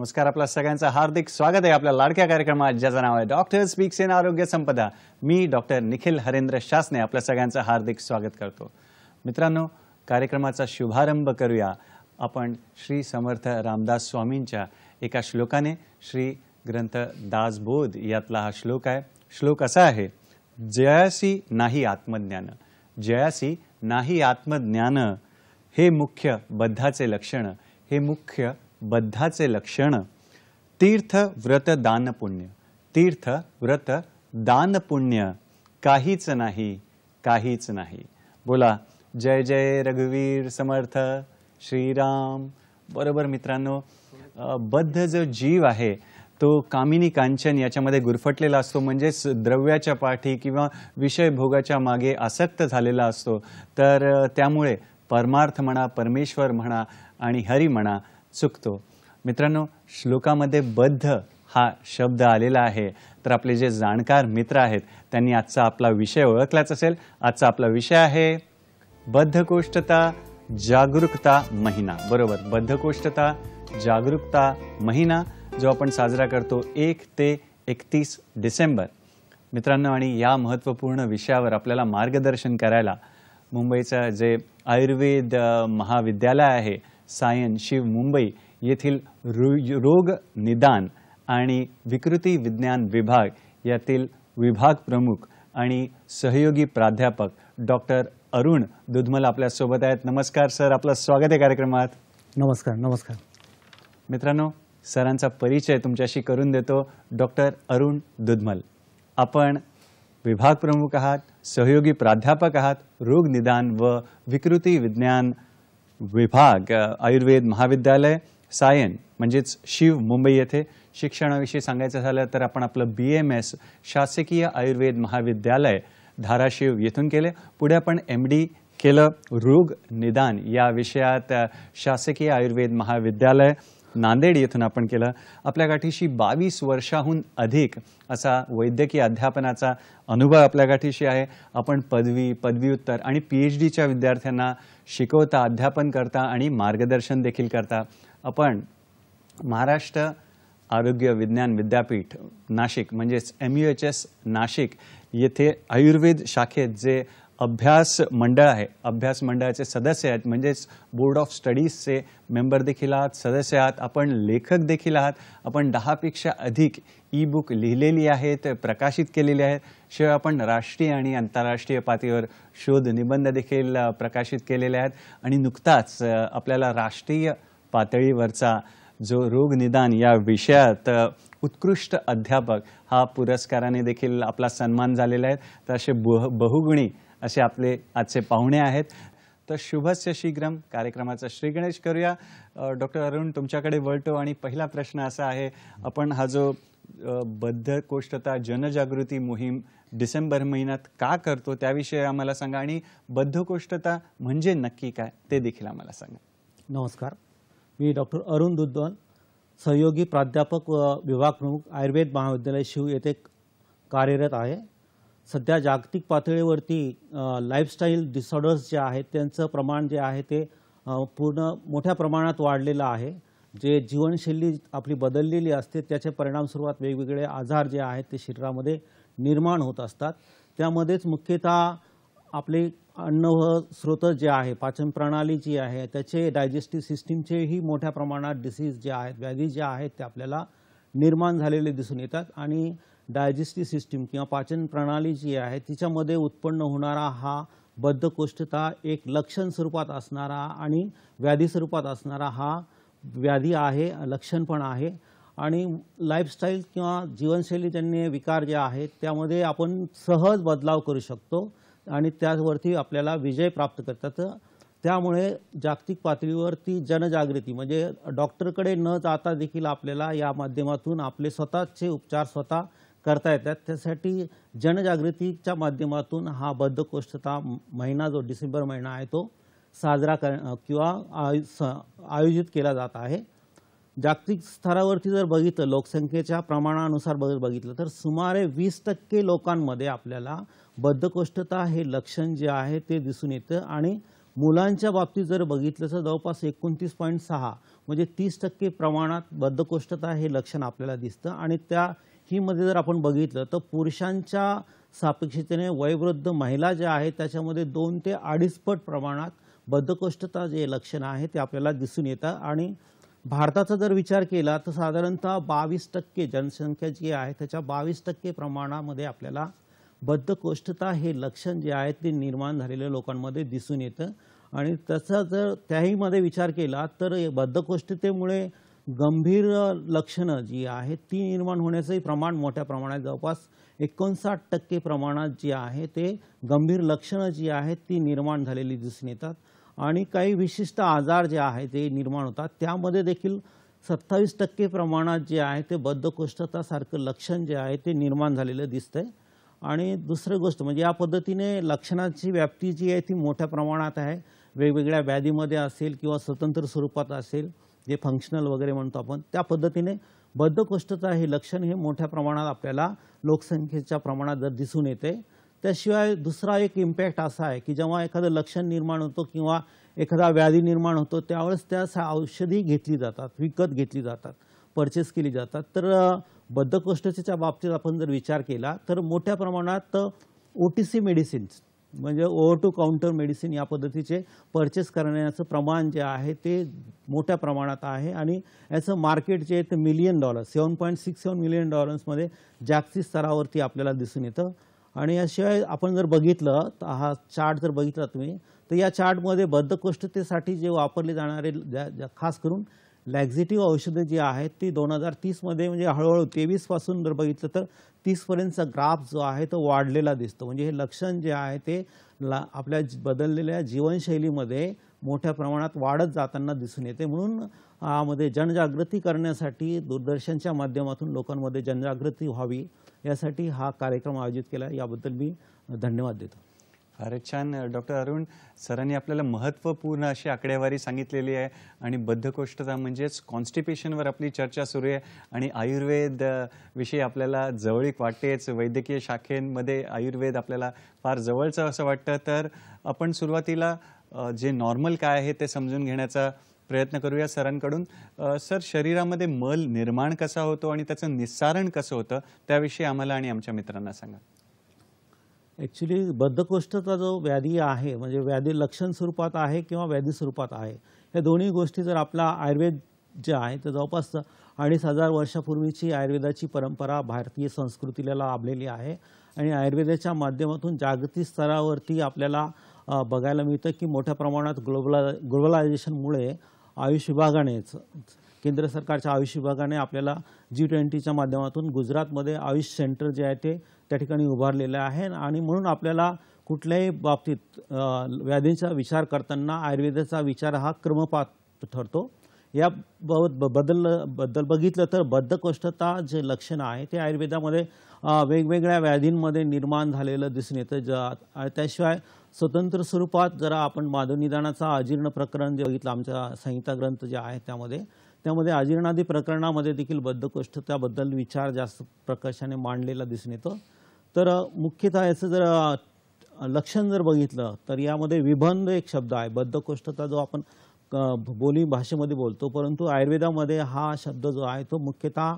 नमस्कार आपल्या सगळ्यांचं हार्दिक स्वागत आहे आपल्या लाडक्या कार्यक्रमात ज्याचं नाव आहे doctor speaks in Arogya Sampada मी डॉक्टर निखिल हरेंद्र शासने आपल्या सगळ्यांचं हार्दिक स्वागत करतो मित्रांनो कार्यक्रमाचा शुभारंभ करूया आपण श्री समर्थ रामदास स्वामींच्या एका श्लोकाने श्री ग्रंथ दासबोध यातला हा श्लोक आहे श्लोक असा आहे जयासी नाही आत्मज्ञान जयासी नाही आत्मज्ञान हे मुख्य बद्धाचे लक्षण हे मुख्य बद्धाचे लक्षण तीर्थ व्रत दान पुण्य तीर्थ व्रत दान पुण्य काहीच नाही काहीच नाही बोला जय जय रघुवीर समर्थ श्रीराम बरोबर मित्रांनो बद्ध जो जीव आहे तो कामिनी कांचन याच्यामध्ये गुरफटलेला असतो म्हणजेच द्रव्याच्या पाठी किंवा विषयभोगाच्या मागे आसक्त झालेला असतो तर त्यामुळे परमार्थ म्हणा परमेश्वर म्हणा आणि हरी म्हणा चुकतो मित्रांनो श्लोकामध्ये बद्ध हा शब्द आलेला आहे तर आपले जे जाणकार मित्र आहेत त्यांनी आजचा आपला विषय ओळखलाच असेल आजचा आपला विषय आहे बद्धकोष्ठता जागरूकता महिना बरोबर बद्धकोष्ठता जागरूकता महिना जो आपण साजरा करतो एक ते एकतीस डिसेंबर मित्रांनो आणि या महत्त्वपूर्ण विषयावर आपल्याला मार्गदर्शन करायला मुंबईचं जे आयुर्वेद महाविद्यालय आहे सायन शिव मुंबई येथील रोग निदान आणि विकृती विज्ञान विभाग यातील विभाग प्रमुख आणि सहयोगी प्राध्यापक डॉक्टर अरुण दुधमल आपल्यासोबत आहेत नमस्कार सर आपलं स्वागत आहे कार्यक्रमात नमस्कार नमस्कार मित्रांनो सरांचा परिचय तुमच्याशी करून देतो डॉक्टर अरुण दुधमल आपण विभाग प्रमुख आहात सहयोगी प्राध्यापक आहात रोग निदान व विकृती विज्ञान विभाग आयुर्वेद महाविद्यालय सायन म्हणजेच शिव मुंबई येथे शिक्षणाविषयी सांगायचं झालं तर आपण आपलं बी एम एस शासकीय आयुर्वेद महाविद्यालय धाराशिव येथून केले पुढे आपण एम डी केलं रोग निदान या विषयात शासकीय आयुर्वेद महाविद्यालय नांदेड येथून आपण केलं आपल्या गाठीशी बावीस वर्षाहून अधिक असा वैद्यकीय अध्यापनाचा अनुभव आपल्या गाठीशी आहे आपण पदवी पदव्युत्तर आणि पी एच डीच्या विद्यार्थ्यांना शिकवता अध्यापन करता आणि मार्गदर्शन देखील करता आपण महाराष्ट्र आरोग्य विज्ञान विद्यापीठ नाशिक म्हणजेच M U H S Nashik येथे आयुर्वेद शाखेत जे अभ्यास मंडळ आहे अभ्यास मंडळाचे सदस्य आहेत म्हणजेच बोर्ड ऑफ स्टडीजचे मेंबर देखील आहात सदस्य आहात आपण लेखक देखील आहात आपण दहापेक्षा अधिक ई बुक लिहिलेली आहेत प्रकाशित केलेली आहेत शिवाय आपण राष्ट्रीय आणि आंतरराष्ट्रीय पातळीवर शोध निबंध देखील प्रकाशित केलेले आहेत आणि नुकताच आपल्याला राष्ट्रीय पातळीवरचा जो रोगनिदान या विषयात उत्कृष्ट अध्यापक हा पुरस्काराने देखील आपला सन्मान झालेला आहे तर असे बह बहुगुणी असे आपले आजचे पाहुणे आहेत तर शुभस्य शीघ्रम कार्यक्रमाचा श्रीगणेश करूया डॉक्टर अरुण तुमच्याकडे वळतो आणि पहिला प्रश्न असा आहे आपण हा जो बद्धकोष्ठता जनजागृती मोहीम डिसेंबर महिन्यात का करतो त्याविषयी आम्हाला सांगा आणि बद्धकोष्ठता म्हणजे नक्की काय ते देखील आम्हाला सांगा नमस्कार मी डॉक्टर अरुण दुद्दोन सहयोगी प्राध्यापक विभाग प्रमुख आयुर्वेद महाविद्यालय शिव येथे कार्यरत आहे सध्या जागतिक पातळीवरती लाईफस्टाईल डिसऑर्डर्स जे आहेत त्यांचं प्रमाण जे आहे ते पूर्ण मोठ्या प्रमाणात वाढलेलं आहे जे जीवनशैली आपली बदललेली असते त्याचे परिणामस्वरूपात वेगवेगळे आजार जे आहेत ते शरीरामध्ये निर्माण होत असतात त्यामध्येच मुख्यतः आपले अन्न व स्रोत जे आहे पाचन प्रणाली जी आहे त्याचे डायजेस्टिव्ह सिस्टीमचेही मोठ्या प्रमाणात डिसीज जे आहेत व्याधी ज्या आहेत ते आपल्याला निर्माण झालेले दिसून येतात आणि डायजेस्टिव्ह सिस्टीम किंवा पाचन प्रणाली जी आहे तिच्यामध्ये उत्पन्न होणारा हा बद्धकोष्ठता एक लक्षण स्वरूपात असणारा आणि व्याधी स्वरूपात असणारा हा व्याधी आहे लक्षण पण आहे आणि लाईफस्टाईल किंवा जीवनशैली जीवनशैलीजन्य विकार जे आहेत त्यामध्ये आपण सहज बदलाव करू शकतो आणि त्यावरती आपल्याला विजय प्राप्त करतात त्यामुळे जागतिक पातळीवरती जनजागृती म्हणजे डॉक्टरकडे न जाता देखील आपल्याला या माध्यमातून आपले स्वतःचे उपचार स्वतः करता येतात त्यासाठी जनजागृतीच्या माध्यमातून हा बद्धकोष्ठता महिना जो डिसेंबर महिना आहे तो साजरा कर किंवा आयोजित केला जात आहे जागतिक स्तरावरती जर बघितलं लोकसंख्येच्या प्रमाणानुसार बघितलं तर सुमारे वीस टक्के लोकांमध्ये आपल्याला बद्धकोष्ठता हे लक्षण जे आहे ते दिसून येतं आणि मुलांच्या बाबतीत जर बघितलं तर जवळपास एकोणतीस पॉईंट सहा म्हणजे तीस टक्के प्रमाणात बद्धकोष्ठता हे लक्षण आपल्याला दिसतं आणि त्या मध्ये जर आपण बघितलं तर पुरुषांच्या सापेक्षतेने वयवृद्ध महिला ज्या आहेत त्याच्यामध्ये दोन ते अडीचपट पट प्रमाणात बद्धकोष्ठता जे लक्षणं आहे ते आपल्याला दिसून येतं आणि भारताचा जर विचार केला तर साधारणतः बावीस टक्के जनसंख्या जी आहे त्याच्या बावीस टक्के प्रमाणामध्ये आपल्याला बद्धकोष्ठता हे लक्षण जे आहे ते निर्माण झालेल्या लोकांमध्ये दिसून येतं आणि तसा जर त्याहीमध्ये विचार केला तर बद्धकोष्ठतेमुळे गंभीर लक्षणं जी आहेत ती निर्माण होण्याचंही प्रमाण मोठ्या प्रमाणात जवळपास एकोणसाठ टक्के प्रमाणात जी आहे ते गंभीर लक्षणं जी आहेत ती निर्माण झालेली दिसून येतात आणि काही विशिष्ट आजार जे आहे ते निर्माण होतात त्यामध्ये देखील सत्तावीस टक्के प्रमाणात जे आहे ते बद्धकोष्ठतासारखं लक्षण जे आहे ते निर्माण झालेलं दिसतंय आणि दुसरी गोष्ट म्हणजे या पद्धतीने लक्षणाची व्याप्ती जी आहे ती मोठ्या प्रमाणात आहे वेगवेगळ्या व्याधीमध्ये असेल किंवा स्वतंत्र स्वरूपात असेल जे फंक्शनल वगैरे म्हणतो आपण त्या पद्धतीने बद्धकोष्ठता हे लक्षण हे मोठ्या प्रमाणात आपल्याला लोकसंख्येच्या प्रमाणात जर दिसून येते त्याशिवाय दुसरा एक इम्पॅक्ट असा आहे की जेव्हा एखादं लक्षण निर्माण होतो किंवा एखादा व्याधी निर्माण होतो त्यावेळेस त्या औषधी घेतली जातात विकत घेतली जातात परचेस केली जातात तर बद्धकोष्ठतेच्या बाबतीत आपण जर विचार केला तर मोठ्या प्रमाणात ओ टी सी मेडिसिन्स म्हणजे ओवर टू काउंटर मेडिसिन या पद्धतीचे परचेस करण्याचं प्रमाण जे आहे ते मोठ्या प्रमाणात आहे आणि याचं मार्केट जे आहे ते million dollars seven point six seven million डॉलर्समध्ये जागतिक स्तरावरती आपल्याला दिसून येतं आणि याशिवाय आपण जर बघितलं तर हा चार्ट जर बघितला तुम्ही तर या चार्टमध्ये बद्धकोष्ठतेसाठी जे वापरले जाणारे खास करून लॅक्झिटिव्ह औषधं जी आहेत ती दोन हजार तीसमध्ये म्हणजे हळूहळू तेवीसपासून जर बघितलं तर तीसपर्यंतचा ग्राफ जो आहे तो वाढलेला दिसतो म्हणजे हे लक्षण जे आहे ते ला आपल्या बदललेल्या जीवनशैलीमध्ये मोठ्या प्रमाणात वाढत जाताना दिसून येते म्हणून मध्ये जनजागृती करण्यासाठी दूरदर्शनच्या माध्यमातून लोकांमध्ये जनजागृती व्हावी यासाठी हा कार्यक्रम आयोजित केला याबद्दल मी धन्यवाद देतो फार छान डॉक्टर अरुण सरांनी आपल्याला महत्त्वपूर्ण अशी आकडेवारी सांगितलेली आहे आणि बद्धकोष्ठता म्हणजेच कॉन्स्टिपेशनवर आपली चर्चा सुरू आहे आणि आयुर्वेद विषयी आपल्याला जवळीक वाटतेच वैद्यकीय शाखेमध्ये आयुर्वेद आपल्याला फार जवळचं असं वाटतं तर आपण सुरुवातीला जे नॉर्मल काय आहे ते समजून घेण्याचा प्रयत्न करूया सरांकडून सर शरीरामध्ये मल निर्माण कसा होतो आणि त्याचं निस्सारण कसं होतं त्याविषयी आम्हाला आणि आमच्या मित्रांना सांगा ॲक्च्युली बद्धकोष्ठता जो व्याधी आहे म्हणजे व्याधी लक्षण स्वरूपात आहे किंवा व्याधी स्वरूपात आहे या दोन्ही गोष्टी जर आपला आयुर्वेद जे आहे तर जवळपास अडीच हजार वर्षापूर्वीची आयुर्वेदाची परंपरा भारतीय संस्कृतीला लाभलेली आहे आणि आयुर्वेदाच्या माध्यमातून जागतिक स्तरावरती आपल्याला बघायला मिळतं की मोठ्या प्रमाणात ग्लोबला ग्लोबलायझेशनमुळे आयुष विभागानेच केंद्र सरकारच्या आयुष विभागाने आपल्याला जी ट्वेंटीच्या माध्यमातून गुजरातमध्ये आयुष सेंटर जे आहे ते त्या ठिकाणी उभारलेलं आहे आणि म्हणून आपल्याला कुठल्याही बाबतीत व्याधींचा विचार करताना आयुर्वेदाचा विचार हा क्रमपात ठरतो याबाबत ब बदल बद्दल बघितलं तर बद्धकोष्ठता जे लक्षणं आहे ते आयुर्वेदामध्ये वेगवेगळ्या व्याधींमध्ये निर्माण झालेलं दिसून येतं ज त्याशिवाय स्वतंत्र स्वरूपात जरा आपण माधवनिदानाचा अजीर्ण प्रकरण जे बघितलं आमच्या संहिता ग्रंथ जे आहे त्यामध्ये त्यामध्ये अजीर्णादी प्रकरणामध्ये देखील बद्धकोष्ठ त्याबद्दल विचार जास्त प्रकाशाने मांडलेला दिसून येतो तर मुख्यतः याचं जर लक्षण जर बघितलं तर यामध्ये विबंध एक शब्द आहे बद्धकोष्ठता जो आपण बोली भाषेमध्ये बोलतो परंतु आयुर्वेदामध्ये हा शब्द जो आहे तो मुख्यतः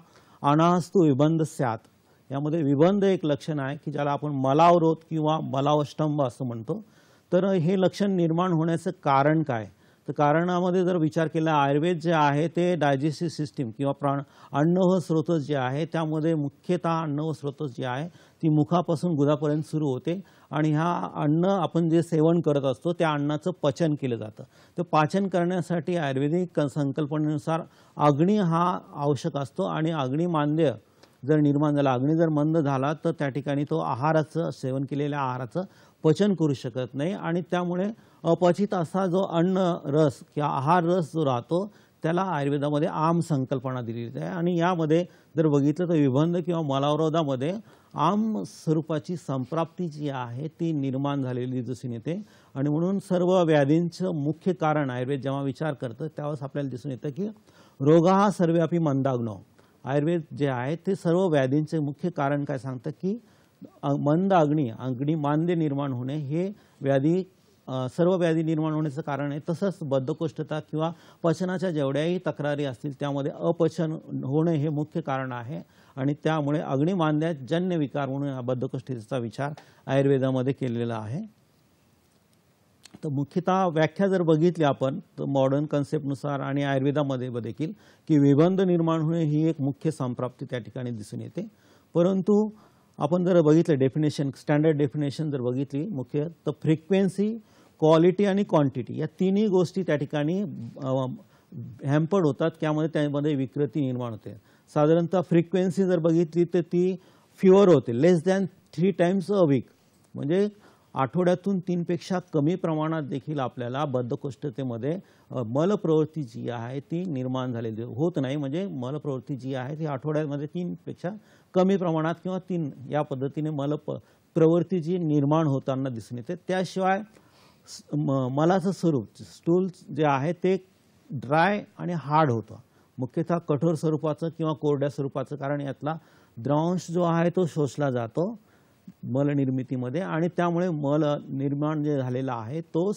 अनास्तु विबंध स्यात यामध्ये विबंध एक लक्षण आहे की ज्याला आपण मलावरोध किंवा मलावष्टंभ असं म्हणतो तर हे लक्षण निर्माण होण्याचं कारण काय तर कारणामध्ये जर विचार केला आयुर्वेद जे आहे ते डायजेस्टिव्ह सिस्टीम किंवा प्राण अन्न व स्रोत जे आहे त्यामध्ये मुख्यतः अन्न व स्रोत जे आहे ती मुखापासून गुदापर्यंत सुरू होते आणि ह्या अन्न आपण जे सेवन करत असतो त्या अन्नाचं पचन केलं जातं तर पाचन करण्यासाठी आयुर्वेदिक संकल्पनेनुसार अग्नी हा आवश्यक असतो आणि अग्नी मांद्य जर निर्माण झाला अग्नी जर मंद झाला तर त्या ठिकाणी तो आहाराचं सेवन केलेल्या आहाराचं पचन करू शकत नाही आणि त्यामुळे अपचित असा जो अन्न रस किंवा आहार रस जो राहतो त्याला आयुर्वेदामध्ये आम संकल्पना दिलेली आहे आणि यामध्ये जर बघितलं तर विबंध किंवा मलावरोधामध्ये आम स्वरूपाची संप्राप्ती जी आहे ती निर्माण झालेली दिसून येते आणि म्हणून सर्व व्याधींचं मुख्य कारण आयुर्वेद जेव्हा विचार करतं त्यावेळेस आपल्याला दिसून येतं की रोग हा सर्व्यापी मंदाग्नो आयुर्वेद जे आहे ते सर्व व्याधींचे मुख्य कारण काय सांगतं की मंद अग्नी अग्नी मांदे निर्माण होणे हे व्याधी सर्व व्याधी निर्माण होण्याचं कारण आहे तसंच बद्धकोष्ठता किंवा पचनाच्या जेवढ्याही तक्रारी असतील त्यामध्ये अपचन होणे हे मुख्य कारण आहे आणि त्यामुळे अग्निमांद्यात जन्य विकार म्हणून या बद्धकोष्ठतेचा विचार आयुर्वेदामध्ये केलेला आहे तर मुख्यतः व्याख्या जर बघितली आपण तर मॉडर्न कन्सेप्टनुसार आणि आयुर्वेदामध्ये देखील की विबंध निर्माण होणे ही एक मुख्य संप्राप्ती त्या ठिकाणी दिसून येते परंतु आपण जर बघितलं डेफिनेशन स्टँडर्ड डेफिनेशन जर बघितली मुख्य तर फ्रिक्वेन्सी क्वालिटी आणि क्वांटिटी या तिन्ही गोष्टी त्या ठिकाणी हॅम्पर्ड होतात त्यामध्ये त्यामध्ये विकृती निर्माण होते साधारणतः फ्रिक्वेन्सी जर बघितली तर ती फ्युअर होते less than three times a week म्हणजे आठवड्यातून तीनपेक्षा कमी प्रमाणात देखील आपल्याला बद्धकोष्ठतेमध्ये मलप्रवृत्ती जी आहे ती निर्माण झालेली होत नाही म्हणजे मलप्रवृत्ती जी आहे ती आठवड्यामध्ये तीनपेक्षा कमी प्रमाणात किंवा तीन या पद्धतीने मल प्रवृत्ती जी निर्माण होताना दिसून येते त्याशिवाय म मलाचं स्वरूप स्टूल जे आहे ते ड्राय आणि हार्ड होतं मुख्यतः कठोर स्वरूपाचं किंवा कोरड्या स्वरूपाचं कारण यातला द्रवांश जो आहे तो शोषला जातो मलनिर्मितीमध्ये आणि त्यामुळे मल निर्माण जे झालेला आहे तो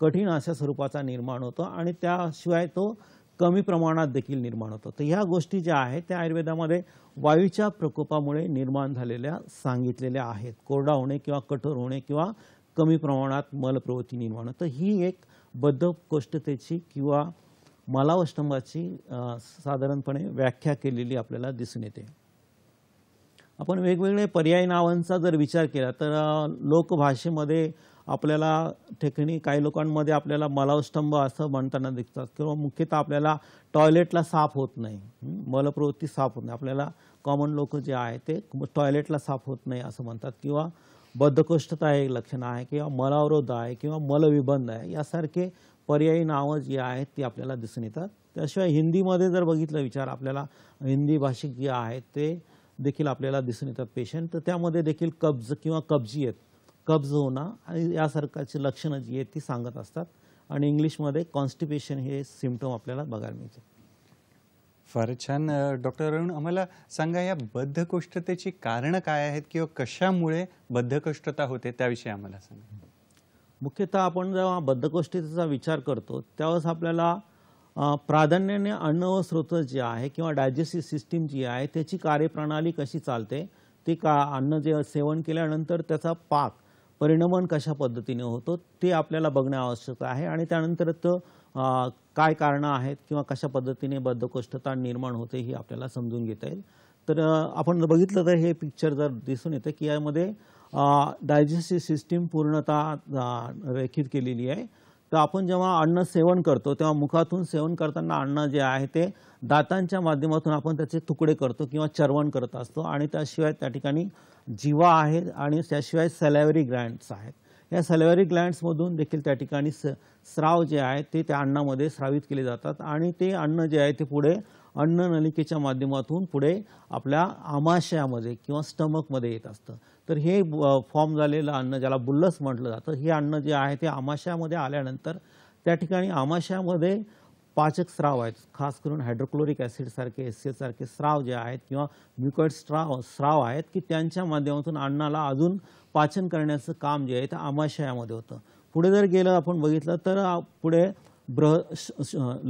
कठीण अशा स्वरूपाचा निर्माण होतो आणि त्याशिवाय तो कमी प्रमाणात देखील निर्माण होतो तर ह्या गोष्टी ज्या आहेत त्या आयुर्वेदामध्ये वायूच्या प्रकोपामुळे निर्माण झालेल्या सांगितलेल्या आहेत कोरडा होणे किंवा कठोर होणे किंवा कमी प्रमाणात मलप्रवृत्ती निर्माण होतं ही एक बद्ध कोष्टतेची किंवा मलावष्टंभाची साधारणपणे व्याख्या केलेली आपल्याला दिसून येते आपण वेगवेगळे पर्यायी नावांचा जर विचार केला तर लोकभाषेमध्ये आपल्याला ठिकाणी काही लोकांमध्ये आपल्याला मलावस्तंभ असं म्हणताना दिसतात किंवा मुख्यतः आपल्याला टॉयलेटला साफ होत नाही मलप्रवृत्ती साफ होत नाही आपल्याला कॉमन लोक जे आहे ते टॉयलेटला साफ होत नाही असं म्हणतात किंवा बद्धकोष्ठता आहे लक्षण आहे किंवा मलावरोध आहे किंवा मलविबंध आहे यासारखे पर्यायी नावं जी आहेत ती आपल्याला दिसून येतात त्याशिवाय हिंदीमध्ये जर बघितलं विचार आपल्याला हिंदी भाषिक जे आहेत ते देखील आपल्याला दिसून येतात पेशंट तर त्यामध्ये देखील कब्ज किंवा कब्जी आहेत कब्ज होणं आणि यासारख्याची लक्षणं जी आहेत ती सांगत असतात आणि इंग्लिशमध्ये कॉन्स्टिपेशन हे सिमटम आपल्याला बघायला मिळते फार छान डॉक्टर अरुण आम्हाला सांगा या बद्धकोष्ठतेची कारण काय आहेत किंवा कशामुळे बद्धकोष्ठता होते त्याविषयी आम्हाला सांगा मुख्यतः आपण जेव्हा बद्धकोष्ठतेचा विचार करतो त्यावेळेस आपल्याला प्राधान्याने अन्न व स्रोत जे आहे किंवा डायजेस्टिव्ह सिस्टीम जी आहे त्याची कार्यप्रणाली कशी चालते ते का अन्न जे सेवन केल्यानंतर त्याचा पाक परिणमन कशा पद्धतीने होतो ते आपल्याला बघणे आवश्यक आहे आणि त्यानंतर तो काय कारणं आहेत किंवा कशा पद्धतीने बद्धकोष्ठता निर्माण होते ही आपल्याला समजून घेता येईल तर आपण बघितलं तर हे पिक्चर जर दिसून येतं की यामध्ये डायजेस्टिव्ह सिस्टीम पूर्णतः रेखित केलेली आहे तर आपण जेव्हा अन्न सेवन करतो तेव्हा मुखातून सेवन करताना अन्न जे आहे ते दातांच्या माध्यमातून आपण त्याचे तुकडे करतो किंवा चरवण करत असतो आणि त्याशिवाय त्या ठिकाणी जीवा आहेत आणि त्याशिवाय सॅलॅवरी ग्रँड्स आहेत या सलवारी ग्लँड्समधून देखील त्या ठिकाणी स्राव जे आहे ते त्या अन्नामध्ये स्रावित केले जातात आणि ते अन्न जे आहे ते पुढे अन्न नलिकेच्या माध्यमातून पुढे आपल्या आमाशयामध्ये किंवा स्टमकमध्ये येत असतं तर हे फॉर्म झालेलं अन्न ज्याला बुल्लस म्हटलं जातं हे अन्न जे आहे ते आमाशयामध्ये आल्यानंतर त्या ठिकाणी आमाशयामध्ये पाचक स्राव आहेत खास करून हायड्रोक्लोरिक ॲसिडसारखे एस सारखे स्राव जे आहेत किंवा म्युकॉइड स्राव स्राव आहेत की त्यांच्या माध्यमातून अन्नाला अजून पाचन करण्याचं काम जे आहे ते आमाशयामध्ये होतं पुढे जर गेलं आपण बघितलं तर पुढे ब्रह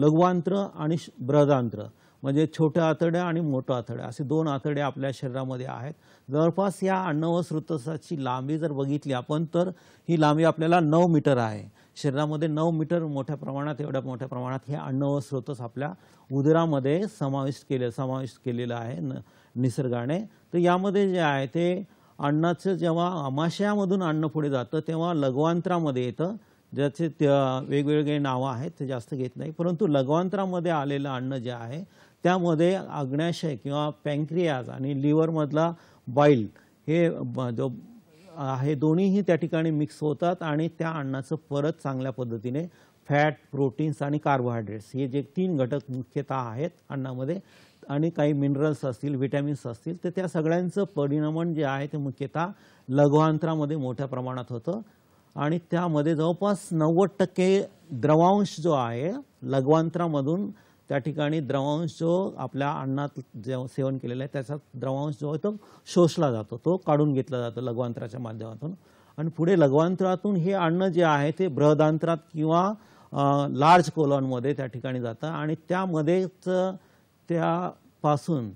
लघ्वांत्र आणि बृहदांत्र म्हणजे छोटं आतड्या आणि मोठं आतड्या असे दोन आतडे आपल्या शरीरामध्ये आहेत जवळपास या अण्णव स्रोतसाची लांबी जर बघितली आपण तर ही लांबी आपल्याला नऊ मीटर आहे शरीरामध्ये नऊ मीटर मोठ्या प्रमाणात एवढ्या मोठ्या प्रमाणात हे अण्णव स्रोतस आपल्या उदरामध्ये समाविष्ट केले समाविष्ट केलेलं आहे न निसर्गाने तर यामध्ये जे आहे ते अण्णाचं जेव्हा आमाशयामधून अन्न पुढे जातं तेव्हा लघवांतरामध्ये येतं ज्याचे त्या वेगवेगळे नावं आहेत ते जास्त घेत नाही परंतु लघवांतरामध्ये आलेलं अन्न जे आहे त्यामध्ये अग्न्याशय किंवा पँक्रियाज आणि लिव्हरमधला बाईल हे जो आहे दोन्हीही त्या ठिकाणी मिक्स होतात आणि त्या अन्नाचं परत चांगल्या पद्धतीने फॅट प्रोटीन्स आणि कार्बोहायड्रेट्स हे जे तीन घटक मुख्यतः आहेत अन्नामध्ये आणि काही मिनरल्स असतील विटॅमिन्स असतील तर त्या सगळ्यांचं परिणामन जे आहे ते मुख्यतः लघुअंतरामध्ये मोठ्या प्रमाणात होतं आणि त्यामध्ये जवळपास नव्वद टक्के द्रवांश जो आहे लघुअंतरामधून त्या ठिकाणी द्रवांश जो आपल्या अन्नात जे सेवन केलेलं आहे त्याचा द्रवांश जो आहे तो शोषला जातो तो काढून घेतला जातो लघुअंतराच्या माध्यमातून आणि पुढे लघवांतरातून हे अन्न जे आहे ते बृहदांतरात किंवा लार्ज कोलॉनमध्ये त्या ठिकाणी जातं आणि त्यामध्येच त्यापासून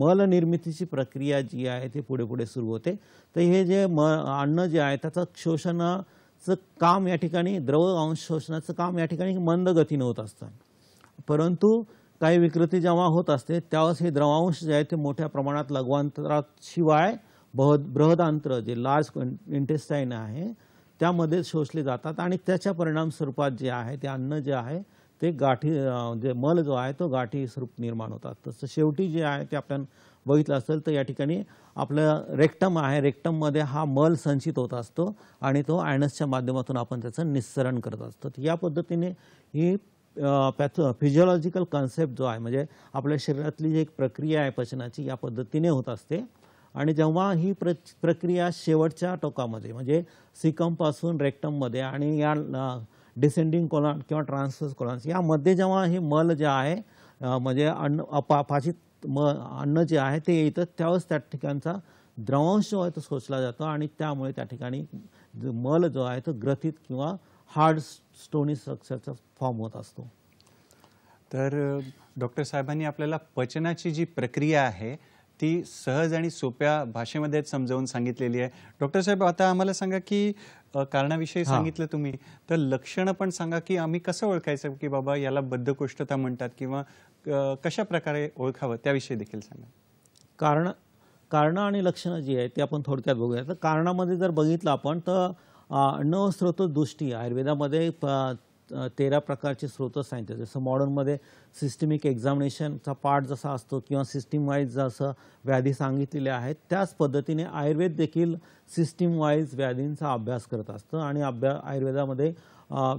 मलनिर्मितीची प्रक्रिया जी आहे ती पुढे पुढे सुरू होते तर हे जे म अन्न जे आहे त्याचं शोषणाचं काम या ठिकाणी द्रव अंश शोषणाचं काम या ठिकाणी मंद गतीने होत असतं परंतु काही विकृती जेव्हा होत असते त्यावेळेस हे द्रवांश जे आहे ते मोठ्या प्रमाणात लघवांतराशिवाय बहद बृहदांत्र जे लार्ज इंटेस्टाईन आहे त्यामध्ये शोषले जातात आणि त्याच्या परिणाम स्वरूपात जे आहे ते अन्न जे आहे ते गाठी जे मल जो आहे तो गाठी स्वरूप निर्माण होतात तसं शेवटी जे आहे ते आपण बघितलं असेल तर या ठिकाणी आपलं रेक्टम आहे रेक्टममध्ये हा मल संचित होत असतो आणि तो आयनसच्या माध्यमातून आपण त्याचं निस्सरण करत असतो या पद्धतीने ही पॅथो फिजिओलॉजिकल कॉन्सेप्ट जो आहे म्हणजे आपल्या शरीरातली जी एक प्रक्रिया आहे पचनाची या पद्धतीने होत असते आणि जेव्हा ही प्र प्रक्रिया शेवटच्या टोकामध्ये म्हणजे सिकमपासून रेक्टममध्ये आणि या डिसेंडिंग कोलॉन किंवा ट्रान्सफर्स कोलॉन्स यामध्ये जेव्हा हे मल जे आहे म्हणजे अन्न अपा म अन्न जे आहे ते येतं त्यावेळेस त्या ठिकाणचा द्रवांश जो आहे तो सोचला जातो आणि त्यामुळे त्या ठिकाणी मल जो आहे तो ग्रथित किंवा हार्ड स्टोनी स्ट्रक्चरचा फॉर्म होत असतो तर डॉक्टर साहेबांनी आपल्याला पचनाची जी प्रक्रिया आहे ती सहज आणि सोप्या भाषेमध्ये समजावून सांगितलेली आहे डॉक्टर साहेब आता आम्हाला सांगा की कारणाविषयी सांगितलं तुम्ही तर लक्षणं पण सांगा की आम्ही कसं ओळखायचं की बाबा याला बद्धकोष्ठता म्हणतात किंवा कशा प्रकारे ओळखावं त्याविषयी देखील सांगा कारण कारणं आणि लक्षणं जी आहेत ती आपण थोडक्यात बघूया तर कारणामध्ये जर बघितलं आपण तर न स्रोत दृष्टी आयुर्वेदामध्ये तेरा प्रकारचे स्रोत सांगितले जसं मॉडर्नमध्ये सिस्टमिक एक्झामिनेशनचा पार्ट जसा असतो किंवा सिस्टीम वाईज जसं व्याधी सांगितलेल्या आहेत त्याच पद्धतीने आयुर्वेद देखील सिस्टीम वाईज व्याधींचा अभ्यास करत असतं आणि अभ्या आयुर्वेदामध्ये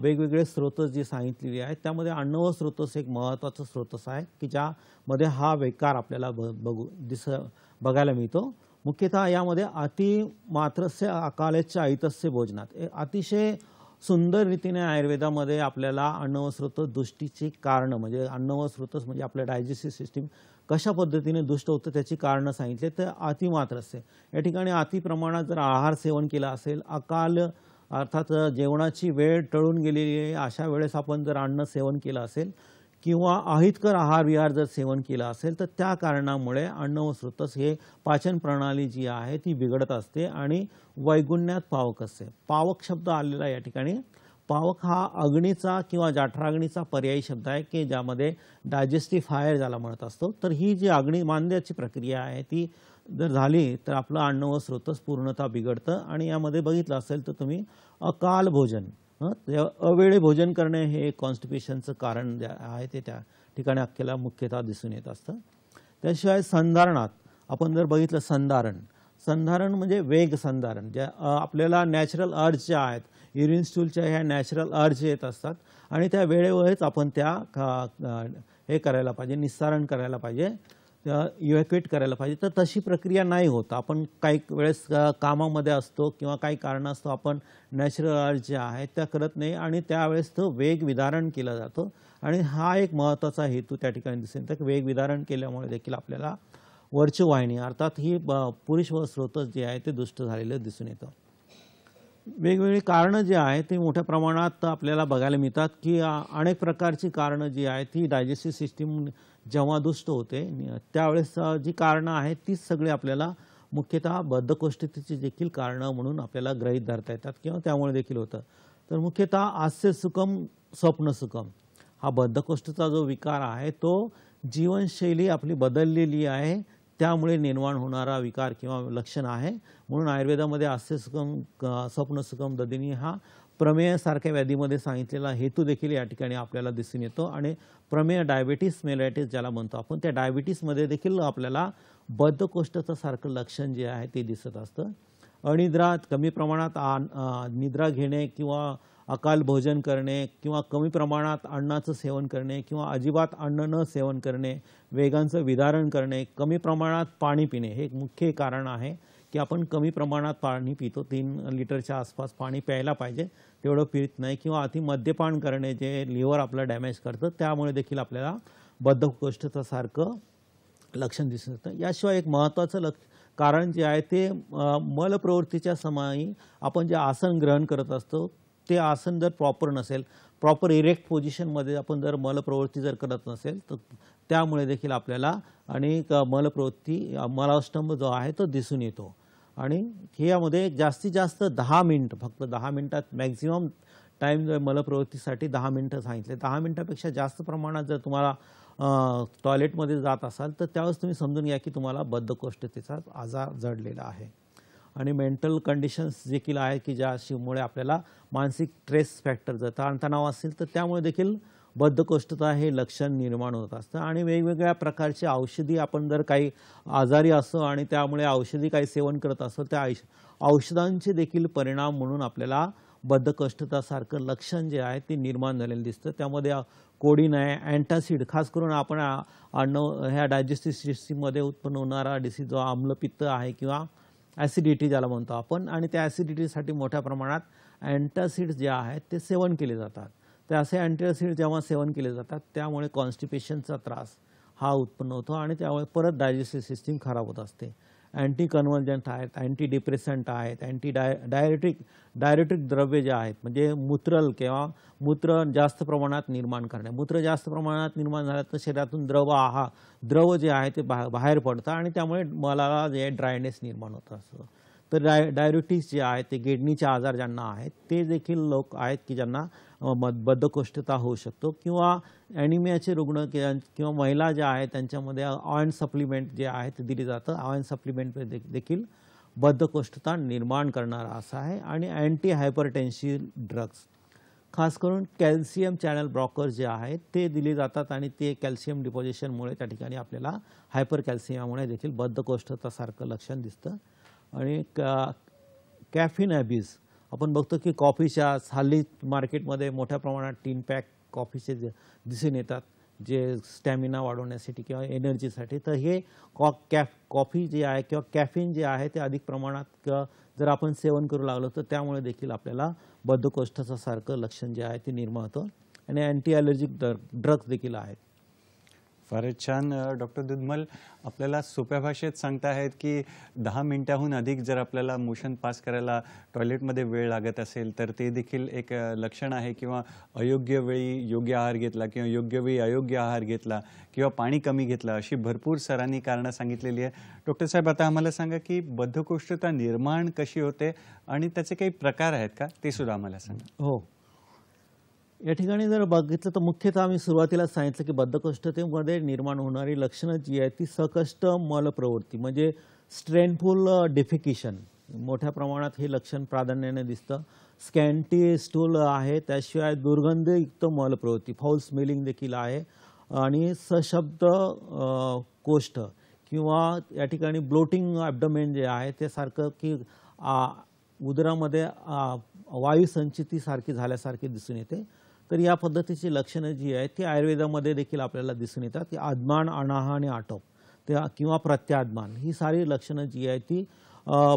वेगवेगळे स्रोत जे सांगितलेली आहेत त्यामध्ये अण्णव स्रोतस एक महत्त्वाचं स्रोतस आहे की ज्यामध्ये हा विकार आपल्याला ब बघू दिस बघायला मिळतो मुख्यतः यामध्ये अति मात्रस्य अकालेच्या ऐतस्य भोजनात अतिशय सुंदर रीतीने आयुर्वेदामध्ये आपल्याला अन्नवस्रोत दुष्टीची कारणं म्हणजे अन्नवस्रोतच म्हणजे आपल्या डायजेस्टिव्ह सिस्टीम कशा पद्धतीने दुष्ट होतं त्याची कारणं सांगितले तर असते या ठिकाणी अति प्रमाणात जर आहार सेवन केला असेल अकाल अर्थात जेवणाची वेळ टळून गेलेली आहे अशा वेळेस आपण जर अन्न सेवन केलं असेल किंवा आहितकर आहार विहार जर सेवन केलं असेल तर त्या कारणामुळे अन्न व स्रोतस हे पाचन प्रणाली जी आहे ती बिघडत असते आणि वैगुण्यात पावक असते पावक शब्द आलेला या ठिकाणी पावक हा अग्नीचा किंवा जाठराग्नीचा पर्यायी शब्द आहे की ज्यामध्ये फायर ज्याला म्हणत असतो तर ही जी अग्नी मांद्याची प्रक्रिया आहे ती जर झाली तर आपलं अन्न व स्रोतस पूर्णतः बिघडतं आणि यामध्ये बघितलं असेल तर तुम्ही अकाल भोजन अवेळी भोजन करणे हे कॉन्स्टिपेशनचं कारण आहे ते त्या ठिकाणी आपल्याला मुख्यतः दिसून येत असतं त्याशिवाय संधारणात आपण जर बघितलं संधारण संधारण म्हणजे वेग संधारण ज्या आपल्याला नॅचरल अर्ज ज्या आहेत स्टूलच्या ह्या नॅचरल अर्ज येत असतात आणि त्या वेळेवरच आपण त्या हे करायला पाहिजे निस्सारण करायला पाहिजे इव्हॅक्युएट करायला पाहिजे तर तशी प्रक्रिया नाही होत आपण काही वेळेस कामामध्ये असतो किंवा काही असतो आपण नॅचरल आर्ट ज्या आहेत त्या करत नाही आणि त्यावेळेस तो वेग विधारण केला जातो आणि हा एक महत्त्वाचा हेतू त्या ठिकाणी दिसेल तर वेग विधारण केल्यामुळे देखील आपल्याला वाहिनी अर्थात ही पुरुष व स्रोत जे आहे ते दुष्ट झालेलं दिसून येतं वेगवेगळी कारणं जी आहेत ती मोठ्या प्रमाणात आपल्याला बघायला मिळतात की अनेक प्रकारची कारणं जी आहेत ती डायजेस्टिव्ह सिस्टीम जेव्हा दुष्ट होते त्यावेळेस जी कारणं आहेत तीच सगळी आपल्याला मुख्यतः बद्धकोष्ठतेची देखील कारणं म्हणून आपल्याला ग्रहित धरता येतात किंवा त्यामुळे देखील होतं तर मुख्यतः आस्य सुखम स्वप्न हा बद्धकोष्ठचा जो विकार आहे तो जीवनशैली आपली बदललेली आहे त्यामुळे निर्माण होणारा विकार किंवा लक्षण आहे म्हणून आयुर्वेदामध्ये आस्य सुखम स्वप्न सुखम ददिनी हा प्रमेयासारख्या व्याधीमध्ये सांगितलेला हेतू देखील या ठिकाणी आपल्याला दिसून येतो आणि प्रमेय डायबिटीस मेलायटीस ज्याला म्हणतो आपण त्या डायबिटीसमध्ये देखील आपल्याला बद्धकोष्ठाचं सारखं लक्षण जे आहे ते दिसत असतं अनिद्रा कमी प्रमाणात निद्रा घेणे किंवा अकाल भोजन करणे किंवा कमी प्रमाणात अन्नाचं सेवन करणे किंवा अजिबात अन्न न सेवन करणे वेगांचं विधारण करणे कमी प्रमाणात पाणी पिणे हे एक मुख्य कारण आहे की आपण कमी प्रमाणात पाणी पितो तीन लिटरच्या आसपास पाणी प्यायला पाहिजे तेवढं पित नाही किंवा अति मद्यपान करणे जे लिव्हर आपलं डॅमेज करतं त्यामुळे देखील आपल्याला बद्धकोष्ठतासारखं लक्षण दिसून येतं याशिवाय एक महत्त्वाचं लक्ष कारण जे आहे ते मलप्रवृत्तीच्या समयी आपण जे आसन ग्रहण करत असतो ते आसन जर प्रॉपर नसेल प्रॉपर इरेक्ट पोझिशनमध्ये आपण जर मलप्रवृत्ती जर करत नसेल तर त्यामुळे देखील आपल्याला अनेक मलप्रवृत्ती मलाष्टंभ जो आहे तो दिसून येतो आणि खेळामध्ये जास्तीत जास्त दहा मिनिट फक्त दहा मिनिटात मॅक्झिमम टाईम मलप्रवृत्तीसाठी दहा मिनटं सांगितले दहा मिनटापेक्षा जास्त प्रमाणात जर तुम्हाला टॉयलेटमध्ये जात असाल तर त्यावेळेस तुम्ही समजून घ्या की तुम्हाला बद्धकोष्ठतेचा आजार जडलेला आहे आणि मेंटल कंडिशन्स देखील आहेत की ज्याशीमुळे आपल्याला मानसिक स्ट्रेस फॅक्टर जर ताणतणाव असेल तर त्यामुळे देखील बद्धकोष्ठता हे लक्षण निर्माण होत असतं आणि वेगवेगळ्या प्रकारची औषधी आपण जर काही आजारी असो आणि त्यामुळे औषधी काही सेवन करत असो त्या औषधांचे देखील परिणाम म्हणून आपल्याला बद्धकोष्ठतासारखं लक्षण जे आहे ते निर्माण झालेलं दिसतं त्यामध्ये कोडीन आहे अँटासिड खास करून आपण अन्न ह्या डायजेस्टिव्ह सिस्टीममध्ये उत्पन्न होणारा डिसीज जो आम्लपित्त आहे किंवा ॲसिडिटी ज्याला म्हणतो आपण आणि त्या ॲसिडिटीसाठी मोठ्या प्रमाणात अँटासिड्स जे आहेत ते सेवन केले जातात तर असे अँटीअसिड जेव्हा सेवन केले जातात त्यामुळे कॉन्स्टिपेशनचा त्रास हा उत्पन्न होतो आणि त्यामुळे परत डायजेस्टिव्ह सिस्टीम खराब होत असते अँटी कन्व्हर्जंट आहेत अँटी डिप्रेसंट आहेत अँटी डाय डायरेटिक डायरेटिक द्रव्य जे आहेत म्हणजे मूत्रल किंवा मूत्र जास्त प्रमाणात निर्माण करणे मूत्र जास्त प्रमाणात निर्माण झालं तर शरीरातून द्रव आहा द्रव जे आहे ते बाहेर पडतं आणि त्यामुळे मला जे ड्रायनेस निर्माण होत असतं तर डाय डायबिटीस जे आहेत ते किडनीचे आजार ज्यांना आहेत ते देखील लोक आहेत की ज्यांना बद्धकोष्ठता होऊ शकतो किंवा ॲनिमियाचे रुग्ण किंवा महिला ज्या आहेत त्यांच्यामध्ये ऑयन सप्लिमेंट जे आहे ते दिली जातं ऑयन सप्लिमेंट देखील बद्धकोष्ठता निर्माण करणारा असा आहे आणि अँटी हायपरटेन्शियल ड्रग्स खास करून कॅल्शियम चॅनल ब्रॉकर जे आहेत ते दिले जातात आणि ते कॅल्शियम डिपॉझिशनमुळे त्या ठिकाणी आपल्याला हायपर कॅल्शियममुळे देखील बद्धकोष्ठतासारखं लक्षण दिसतं आणि का कॅफिन ॲबीज आपण बघतो की कॉफीच्या हल्ली मार्केटमध्ये मोठ्या प्रमाणात टीन पॅक कॉफीचे दिसून येतात जे स्टॅमिना वाढवण्यासाठी किंवा एनर्जीसाठी तर हे कॉ कॅफ कॉफी जे आहे किंवा कॅफिन जे आहे ते अधिक प्रमाणात जर आपण सेवन करू लागलो तर त्यामुळे देखील आपल्याला बद्धकोष्ठाचं सारखं लक्षण जे आहे ते निर्माण होतं आणि अँटी ॲलर्जिक ड्र ड्रग्स देखील आहेत फारच छान डॉक्टर दुधमल आपल्याला सोप्या भाषेत सांगताहेत की दहा मिनिटाहून अधिक जर आपल्याला मोशन पास करायला टॉयलेटमध्ये वेळ लागत असेल तर ते देखील एक लक्षण आहे किंवा अयोग्य वेळी योग्य आहार घेतला किंवा योग्य वेळी अयोग्य आहार घेतला किंवा पाणी कमी घेतलं अशी भरपूर सरांनी कारणं सांगितलेली आहे डॉक्टर साहेब आता आम्हाला सांगा की बद्धकोष्ठता निर्माण कशी होते आणि त्याचे काही प्रकार आहेत का ते सुद्धा आम्हाला सांगा हो या ठिकाणी जर बघितलं तर मुख्यतः आम्ही सुरुवातीला सांगितलं की बद्धकोष्ठतेमध्ये निर्माण होणारी लक्षणं जी आहेत ती सकष्ट मलप्रवृत्ती म्हणजे स्ट्रेनफुल डेफिकेशन मोठ्या प्रमाणात हे लक्षण प्राधान्याने दिसतं स्कॅन्टी स्टूल आहे त्याशिवाय दुर्गंधयुक्त मलप्रवृत्ती फॉल स्मेलिंग देखील आहे आणि सशब्द कोष्ठ किंवा या ठिकाणी ब्लोटिंग ॲबडमेन जे आहे ते सारखं की उदरामध्ये वायुसंचितीसारखी झाल्यासारखी दिसून येते तर या पद्धतीची लक्षणं जी आहेत ती आयुर्वेदामध्ये देखील आपल्याला दिसून येतात ती आदमान अनाहा आणि आटोप त्या किंवा प्रत्यादमान ही सारी लक्षणं जी आहे ती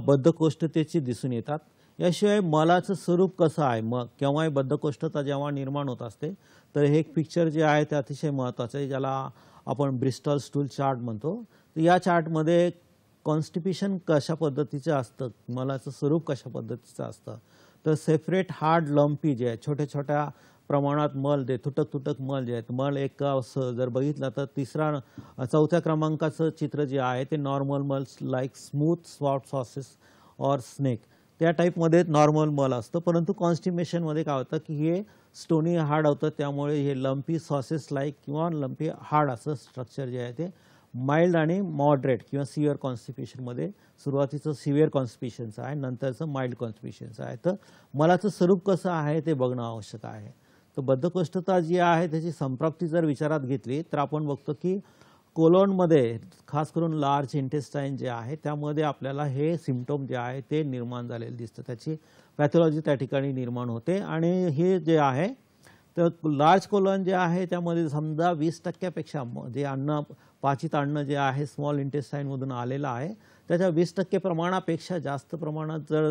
बद्धकोष्ठतेची दिसून येतात याशिवाय मलाचं स्वरूप कसं आहे म केव्हाही बद्धकोष्ठता जेव्हा निर्माण होत असते तर हे एक पिक्चर जे आहे ते अतिशय महत्त्वाचं आहे ज्याला आपण ब्रिस्टल स्टूल चार्ट म्हणतो तर या चार्टमध्ये कॉन्स्टिपेशन कशा पद्धतीचं असतं मलाचं स्वरूप कशा पद्धतीचं असतं तर सेपरेट हार्ड लंपी जे आहे छोट्या छोट्या प्रमाणात मल दे तुटक तुटक मल जे आहेत मल एक जर बघितलं तर तिसरा चौथ्या क्रमांकाचं चित्र जे आहे ते नॉर्मल मल्स लाईक स्मूथ सॉफ्ट सॉसेस और स्नेक त्या टाईपमध्ये नॉर्मल मल असतं परंतु कॉन्स्टिमेशनमध्ये काय होतं की हे स्टोनी हार्ड होतं त्यामुळे हे लंपी सॉसेस लाईक किंवा लंपी हार्ड असं स्ट्रक्चर जे आहे ते माइल्ड आणि मॉडरेट किंवा सिविअर कॉन्स्टिपेशनमध्ये सुरुवातीचं सिविअर कॉन्स्टिपेशनचं आहे नंतरचं माइल्ड कॉन्स्टिपेशनचं आहे तर मलाचं स्वरूप कसं आहे ते बघणं आवश्यक आहे तर बद्धकोष्ठता जी आहे त्याची संप्राप्ती जर विचारात घेतली तर आपण बघतो की कोलोनमध्ये खास करून लार्ज इंटेस्टाईन जे आहे त्यामध्ये आपल्याला हे सिमटोम जे आहे ते निर्माण झालेलं दिसतं त्याची पॅथॉलॉजी त्या ठिकाणी निर्माण होते आणि हे जे आहे तर लार्ज कोलोन जे आहे त्यामध्ये समजा वीस टक्क्यापेक्षा जे अन्न पाचित अन्न जे आहे स्मॉल इंटेस्टाईनमधून आलेलं आहे त्याच्या वीस टक्के प्रमाणापेक्षा जास्त प्रमाणात जर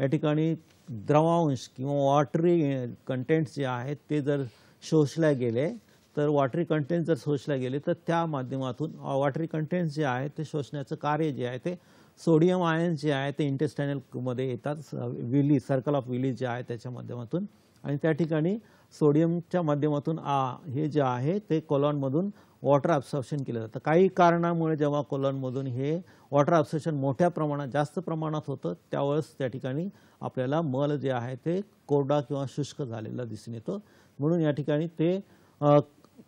या ठिकाणी द्रवांश किंवा वॉटरी कंटेंट जे आहेत ते जर शोषल्या गेले तर वॉटरी कंटेंट जर शोषल्या गेले तर त्या माध्यमातून वॉटरी कंटेंट जे आहे ते शोषण्याचं कार्य जे आहे ते सोडियम आयन जे आहे ते इंटेस्टायनलमध्ये येतात विली सर्कल ऑफ विली जे आहे त्याच्या माध्यमातून आणि त्या ठिकाणी सोडियमच्या माध्यमातून आ हे जे आहे ते कोलॉनमधून वॉटर ॲब्सॉर्प्शन केलं जातं काही कारणामुळे जेव्हा कोलॉनमधून हे वॉटर ॲब्सॉर्प्शन मोठ्या प्रमाणात जास्त प्रमाणात होतं त्यावेळेस त्या ठिकाणी आपल्याला मल जे आहे ते कोरडा किंवा शुष्क झालेला दिसून येतं म्हणून या ठिकाणी ते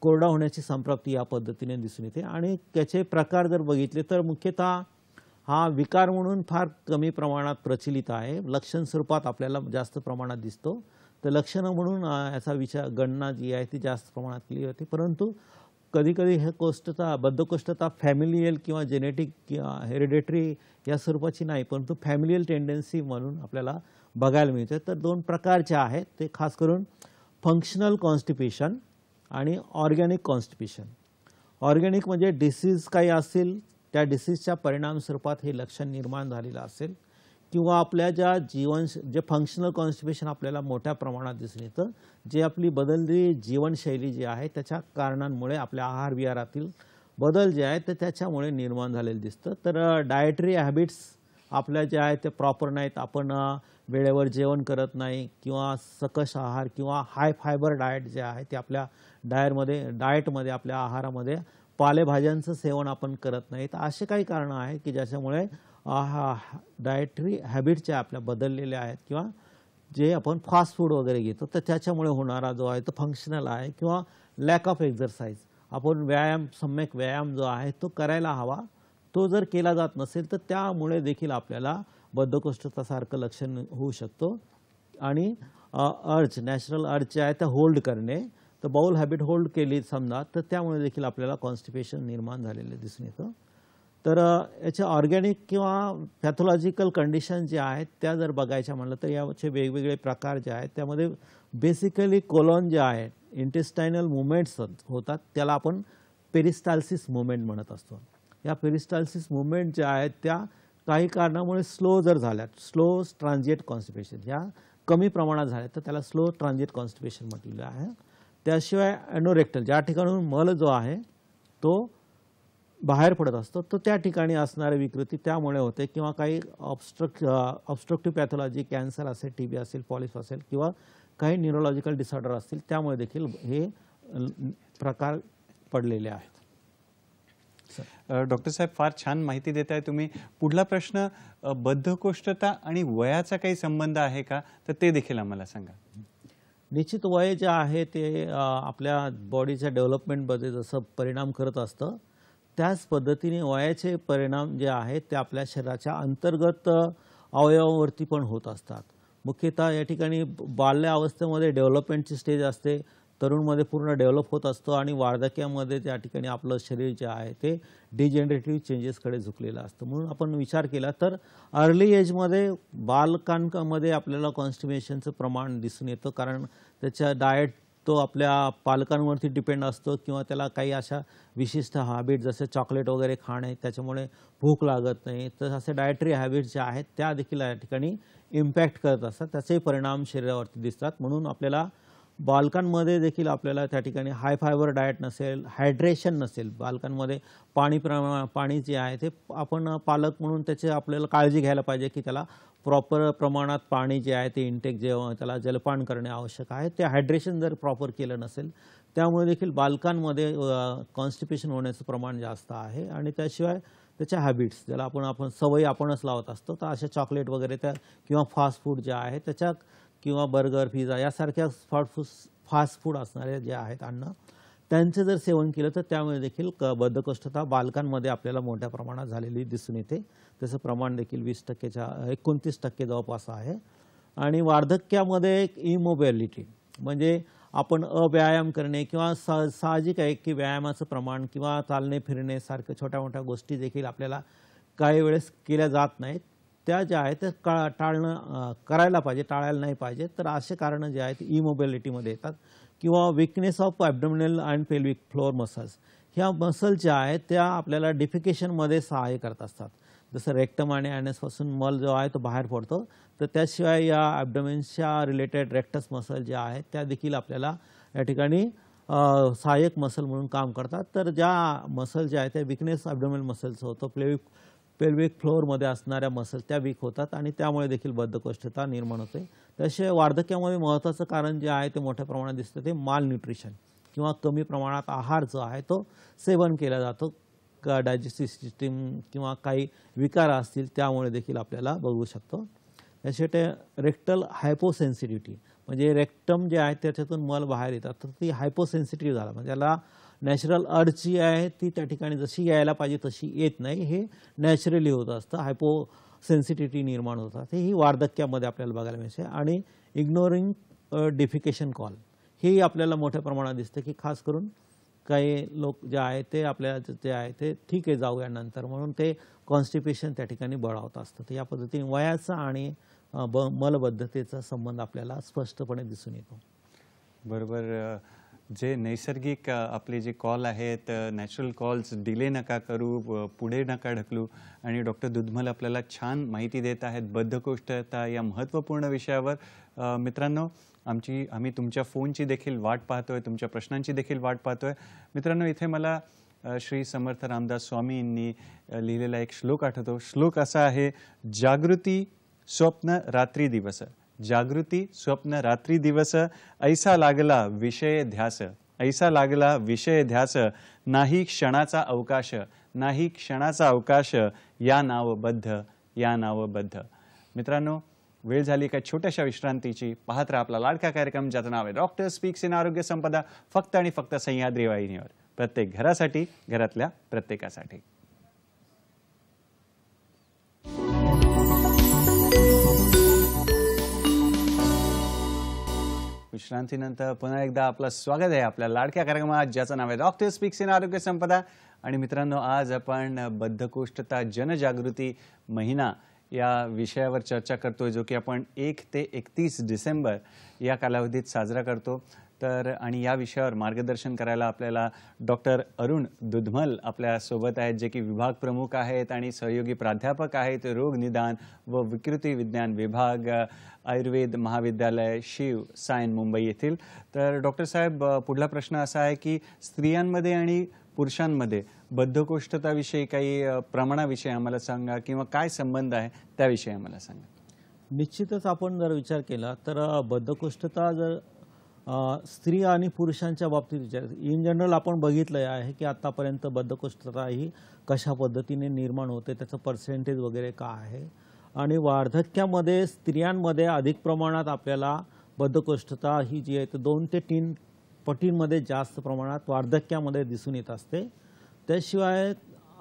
कोरडा होण्याची संप्राप्ती या पद्धतीने दिसून येते आणि त्याचे प्रकार जर बघितले तर मुख्यतः हा विकार म्हणून फार कमी प्रमाणात प्रचलित आहे लक्षण स्वरूपात आपल्याला जास्त प्रमाणात दिसतो तर लक्षणं म्हणून याचा विचार गणना जी आहे ती जास्त प्रमाणात केली होती परंतु कधीकधी हे कोष्टता बद्धकोष्ठता फॅमिलियल किंवा जेनेटिक किंवा हेरिडेटरी या स्वरूपाची नाही परंतु फॅमिलियल टेंडन्सी म्हणून आपल्याला बघायला मिळते तर दोन प्रकारचे आहेत ते खास करून फंक्शनल कॉन्स्टिपेशन आणि ऑर्गॅनिक कॉन्स्टिपेशन ऑर्गॅनिक म्हणजे डिसीज काही असेल त्या डिसीजच्या परिणाम स्वरूपात हे लक्षण निर्माण झालेलं असेल किंवा आपल्या ज्या जीवन जे फंक्शनल कॉन्स्टिपेशन आपल्याला मोठ्या प्रमाणात दिसून येतं जे आपली बदलली जीवनशैली जी आहे त्याच्या कारणांमुळे आपल्या आहार विहारातील बदल जे आहेत ते त्याच्यामुळे निर्माण झालेलं दिसतं तर डायटरी हॅबिट्स आपल्या ज्या आहेत ते प्रॉपर नाहीत आपण वेळेवर जेवण करत नाही किंवा सकस आहार किंवा हाय फायबर डाएट जे आहे ते आपल्या डायरमध्ये डाएटमध्ये आपल्या आहारामध्ये पालेभाज्यांचं सेवन आपण करत नाही तर असे काही कारणं आहेत की ज्याच्यामुळे हा डायटरी हॅबिटच्या आपल्या बदललेल्या आहेत किंवा जे आपण फास्ट फूड वगैरे घेतो तर त्याच्यामुळे होणारा जो आहे तो फंक्शनल आहे किंवा लॅक ऑफ एक्झरसाईज आपण व्यायाम सम्यक व्यायाम जो आहे तो करायला हवा तो जर केला जात नसेल तर त्यामुळे देखील आपल्याला बद्धकोष्ठतासारखं लक्षण होऊ शकतो आणि अर्ज नॅचरल अर्ज जे आहे त्या होल्ड करणे तर बाउल हॅबिट होल्ड केली समजा तर त्यामुळे देखील आपल्याला कॉन्स्टिपेशन निर्माण झालेलं दिसून येतं तर याचे ऑर्गॅनिक किंवा पॅथोलॉजिकल कंडिशन जे आहेत त्या जर बघायच्या म्हणलं तर याचे वेगवेगळे प्रकार जे आहेत त्यामध्ये बेसिकली कोलॉन जे आहे इंटेस्टायनल मुवमेंट्स होतात त्याला आपण पेरिस्टाल्सिस मुवमेंट म्हणत असतो या पेरिस्टाल्सिस मुवमेंट ज्या आहेत त्या काही कारणामुळे स्लो जर झाल्या स्लो ट्रान्झिएट कॉन्स्टिपेशन ह्या कमी प्रमाणात झाल्या तर त्याला स्लो ट्रान्झिएट कॉन्स्टिपेशन म्हटलेलं आहे त्याशिवाय ॲनोरेक्टल ज्या ठिकाणून मल जो आहे तो बाहेर पडत असतं तर त्या ठिकाणी असणारी विकृती त्यामुळे होते किंवा काही ऑबस्ट्रक ऑबस्ट्रक्टिव्ह पॅथॉलॉजी कॅन्सर असेल टी बी असेल पॉलिस असेल किंवा काही न्युरोलॉजिकल डिसऑर्डर असतील त्यामुळे देखील हे प्रकार पडलेले आहेत डॉक्टर uh, साहेब फार छान माहिती देत आहे तुम्ही पुढला प्रश्न uh, बद्धकोष्ठता आणि वयाचा काही संबंध आहे का तर ते देखील आम्हाला सांगा निश्चित वय जे आहे ते uh, आपल्या बॉडीच्या डेव्हलपमेंटमध्ये जसं परिणाम करत असतं त्याच पद्धतीने वयाचे परिणाम जे आहेत ते आपल्या शरीराच्या अंतर्गत अवयवावरती पण होत असतात मुख्यतः या ठिकाणी बाल्य अवस्थेमध्ये डेव्हलपमेंटची स्टेज असते तरुणमध्ये पूर्ण डेव्हलप होत असतो आणि वार्धक्यामध्ये त्या ठिकाणी आपलं शरीर जे आहे ते डिजेनरेटिव्ह चेंजेसकडे झुकलेलं असतं म्हणून आपण विचार केला तर अर्ली एजमध्ये बालकांकामध्ये आपल्याला कॉन्स्टिमेशनचं प्रमाण दिसून येतं कारण त्याच्या डाएट तो आपल्या पालकांवरती डिपेंड असतो किंवा त्याला काही अशा विशिष्ट हॅबिट जसे चॉकलेट वगैरे खाणे त्याच्यामुळे भूक लागत नाही तर असे डायटरी हॅबिट्स ज्या आहेत त्या देखील या ठिकाणी इम्पॅक्ट करत असतात त्याचेही परिणाम शरीरावरती दिसतात म्हणून आपल्याला बालकांमध्ये देखील आपल्याला त्या ठिकाणी हाय फायबर डाएट नसेल हायड्रेशन नसेल बालकांमध्ये पाणी प्रमा पाणी जे आहे ते आपण पालक म्हणून त्याचे आपल्याला काळजी घ्यायला पाहिजे की त्याला प्रॉपर प्रमाणात पाणी जे आहे ते इंटेक जे त्याला जलपान करणे आवश्यक आहे ते हायड्रेशन जर प्रॉपर केलं नसेल त्यामुळे देखील बालकांमध्ये कॉन्स्टिपेशन होण्याचं प्रमाण जास्त आहे आणि त्याशिवाय त्याच्या हॅबिट्स ज्याला आपण आपण सवयी आपणच लावत असतो तर अशा चॉकलेट वगैरे त्या किंवा फास्ट फूड ज्या आहे त्याच्या किंवा बर्गर पिझ्झा यासारख्या फास्ट फूड फास्ट फूड असणारे जे आहेत अन्न त्यांचं जर सेवन केलं तर त्यामुळे देखील क बद्धकोष्ठता बालकांमध्ये आपल्याला मोठ्या प्रमाणात झालेली दिसून येते त्याचं प्रमाण देखील वीस टक्केच्या एकोणतीस टक्के जवळपास आहे आणि वार्धक्यामध्ये एक इमोबॅलिटी म्हणजे आपण अव्यायाम करणे किंवा सा साहजिक आहे की व्यायामाचं प्रमाण किंवा चालणे फिरणे सारख्या छोट्या मोठ्या गोष्टी देखील आपल्याला काही वेळेस केल्या जात नाहीत त्या ज्या आहेत त्या का टाळणं करायला पाहिजे टाळायला नाही पाहिजे तर असे कारणं जे आहेत इमोबॅलिटीमध्ये येतात किंवा weakness of abdominal and pelvic floor muscles ह्या मसल ज्या आहेत त्या आपल्याला डिफिकेशनमध्ये सहाय्य करत असतात जसं रेक्टम आणि ॲनेसपासून मल जो आहे तो बाहेर पडतो तर त्याशिवाय या ॲबडोमिन्सच्या रिलेटेड रेक्टस मसल ज्या आहेत त्या देखील आपल्याला या ठिकाणी सहाय्यक मसल म्हणून काम करतात तर ज्या मसल ज्या आहेत त्या विकनेस ॲबडोमिनल मसल्स होतो प्लेविक पेल्विक फ्लोअरमध्ये असणाऱ्या मसल त्या वीक होतात आणि त्यामुळे देखील बद्धकोष्ठता निर्माण होते तसे वार्धक्यामध्ये महत्त्वाचं कारण जे आहे ते मोठ्या प्रमाणात दिसतं ते माल न्यूट्रिशन किंवा कमी प्रमाणात आहार जो आहे तो सेवन केला जातो का डायजेस्टिव्ह सिस्टीम किंवा काही विकार असतील त्यामुळे देखील आपल्याला बघू शकतो त्याशिवाय ते रेक्टल हायपोसेन्सिटिव्हिटी म्हणजे रेक्टम जे आहे त्याच्यातून मल बाहेर येतात तर ती हायपोसेन्सिटिव्ह झाला म्हणजे त्याला नॅचरल अर्थ जी आहे ती त्या ठिकाणी जशी यायला पाहिजे तशी येत नाही हे नॅचरली होत असतं हायपो सेन्सिटिव्हिटी निर्माण होत असते ही वार्धक्यामध्ये आपल्याला बघायला मिळते आणि इग्नोरिंग डिफिकेशन कॉल हेही आपल्याला मोठ्या प्रमाणात दिसतं की खास करून काही लोक जे आहे ते आपल्याला जे आहे ते ठीक आहे जाऊया नंतर म्हणून ते कॉन्स्टिपेशन त्या ठिकाणी बळावत असतं तर या पद्धतीने वयाचा आणि ब मलबद्धतेचा संबंध आपल्याला स्पष्टपणे दिसून येतो बरोबर जे नैसर्गिक आपले जे कॉल आहेत नॅचरल कॉल्स डिले नका करू पुढे नका ढकलू आणि डॉक्टर दुधमल आपल्याला छान माहिती देत आहेत बद्धकोष्ठता या महत्त्वपूर्ण विषयावर मित्रांनो आमची आम्ही तुमच्या फोनची देखील वाट पाहतो आहे तुमच्या प्रश्नांची देखील वाट पाहतो आहे मित्रांनो इथे मला श्री समर्थ रामदास स्वामी यांनी लिहिलेला एक श्लोक आठवतो श्लोक असा आहे जागृती स्वप्न रात्री दिवस जागृती स्वप्न रात्री दिवस ऐसा लागला विषय ध्यास ऐसा लागला विषय ध्यास नाही क्षणाचा अवकाश नाही क्षणाचा अवकाश या नावबद्ध या नावबद्ध मित्रांनो वेळ झाली एका छोट्याशा विश्रांतीची पाहत आपला लाडका कार्यक्रम ज्याचं नाव आहे डॉक्टर स्पीक्स इन आरोग्य संपदा फक्त आणि फक्त सह्याद्री वाहिनीवर प्रत्येक घरासाठी घरातल्या प्रत्येकासाठी विश्रांतीनंतर पुन्हा एकदा आपलं स्वागत आहे आपल्या लाडक्या कार्यक्रमात ज्याचं नाव आहे डॉक्टर स्पीक्स इन आरोग्य संपदा आणि मित्रांनो आज आपण बद्धकोष्ठता जनजागृती महिना या विषयावर चर्चा करतोय जो की आपण एक ते एकतीस डिसेंबर या कालावधीत साजरा करतो तर आणि या विषयावर मार्गदर्शन करायला आपल्याला डॉक्टर अरुण दुधमल आपल्यासोबत आहेत जे की विभाग प्रमुख आहेत आणि सहयोगी प्राध्यापक आहेत रोग निदान व विकृती विज्ञान विभाग आयुर्वेद महाविद्यालय शिव सायन मुंबई येथील तर डॉक्टर साहेब पुढला प्रश्न असा आहे की स्त्रियांमध्ये आणि पुरुषांमध्ये बद्धकोष्ठताविषयी काही प्रमाणाविषयी आम्हाला सांगा किंवा काय संबंध आहे त्याविषयी आम्हाला सांगा निश्चितच आपण जर विचार केला तर बद्धकोष्ठता जर स्त्री आणि पुरुषांच्या बाबतीत विचार इन जनरल आपण बघितलं आहे की आत्तापर्यंत बद्धकोष्ठता ही कशा पद्धतीने निर्माण होते त्याचं पर्सेंटेज वगैरे का आहे आणि वार्धक्यामध्ये स्त्रियांमध्ये अधिक प्रमाणात आपल्याला बद्धकोष्ठता ही जी आहे ते दोन ते तीन पटींमध्ये जास्त प्रमाणात वार्धक्यामध्ये दिसून येत असते त्याशिवाय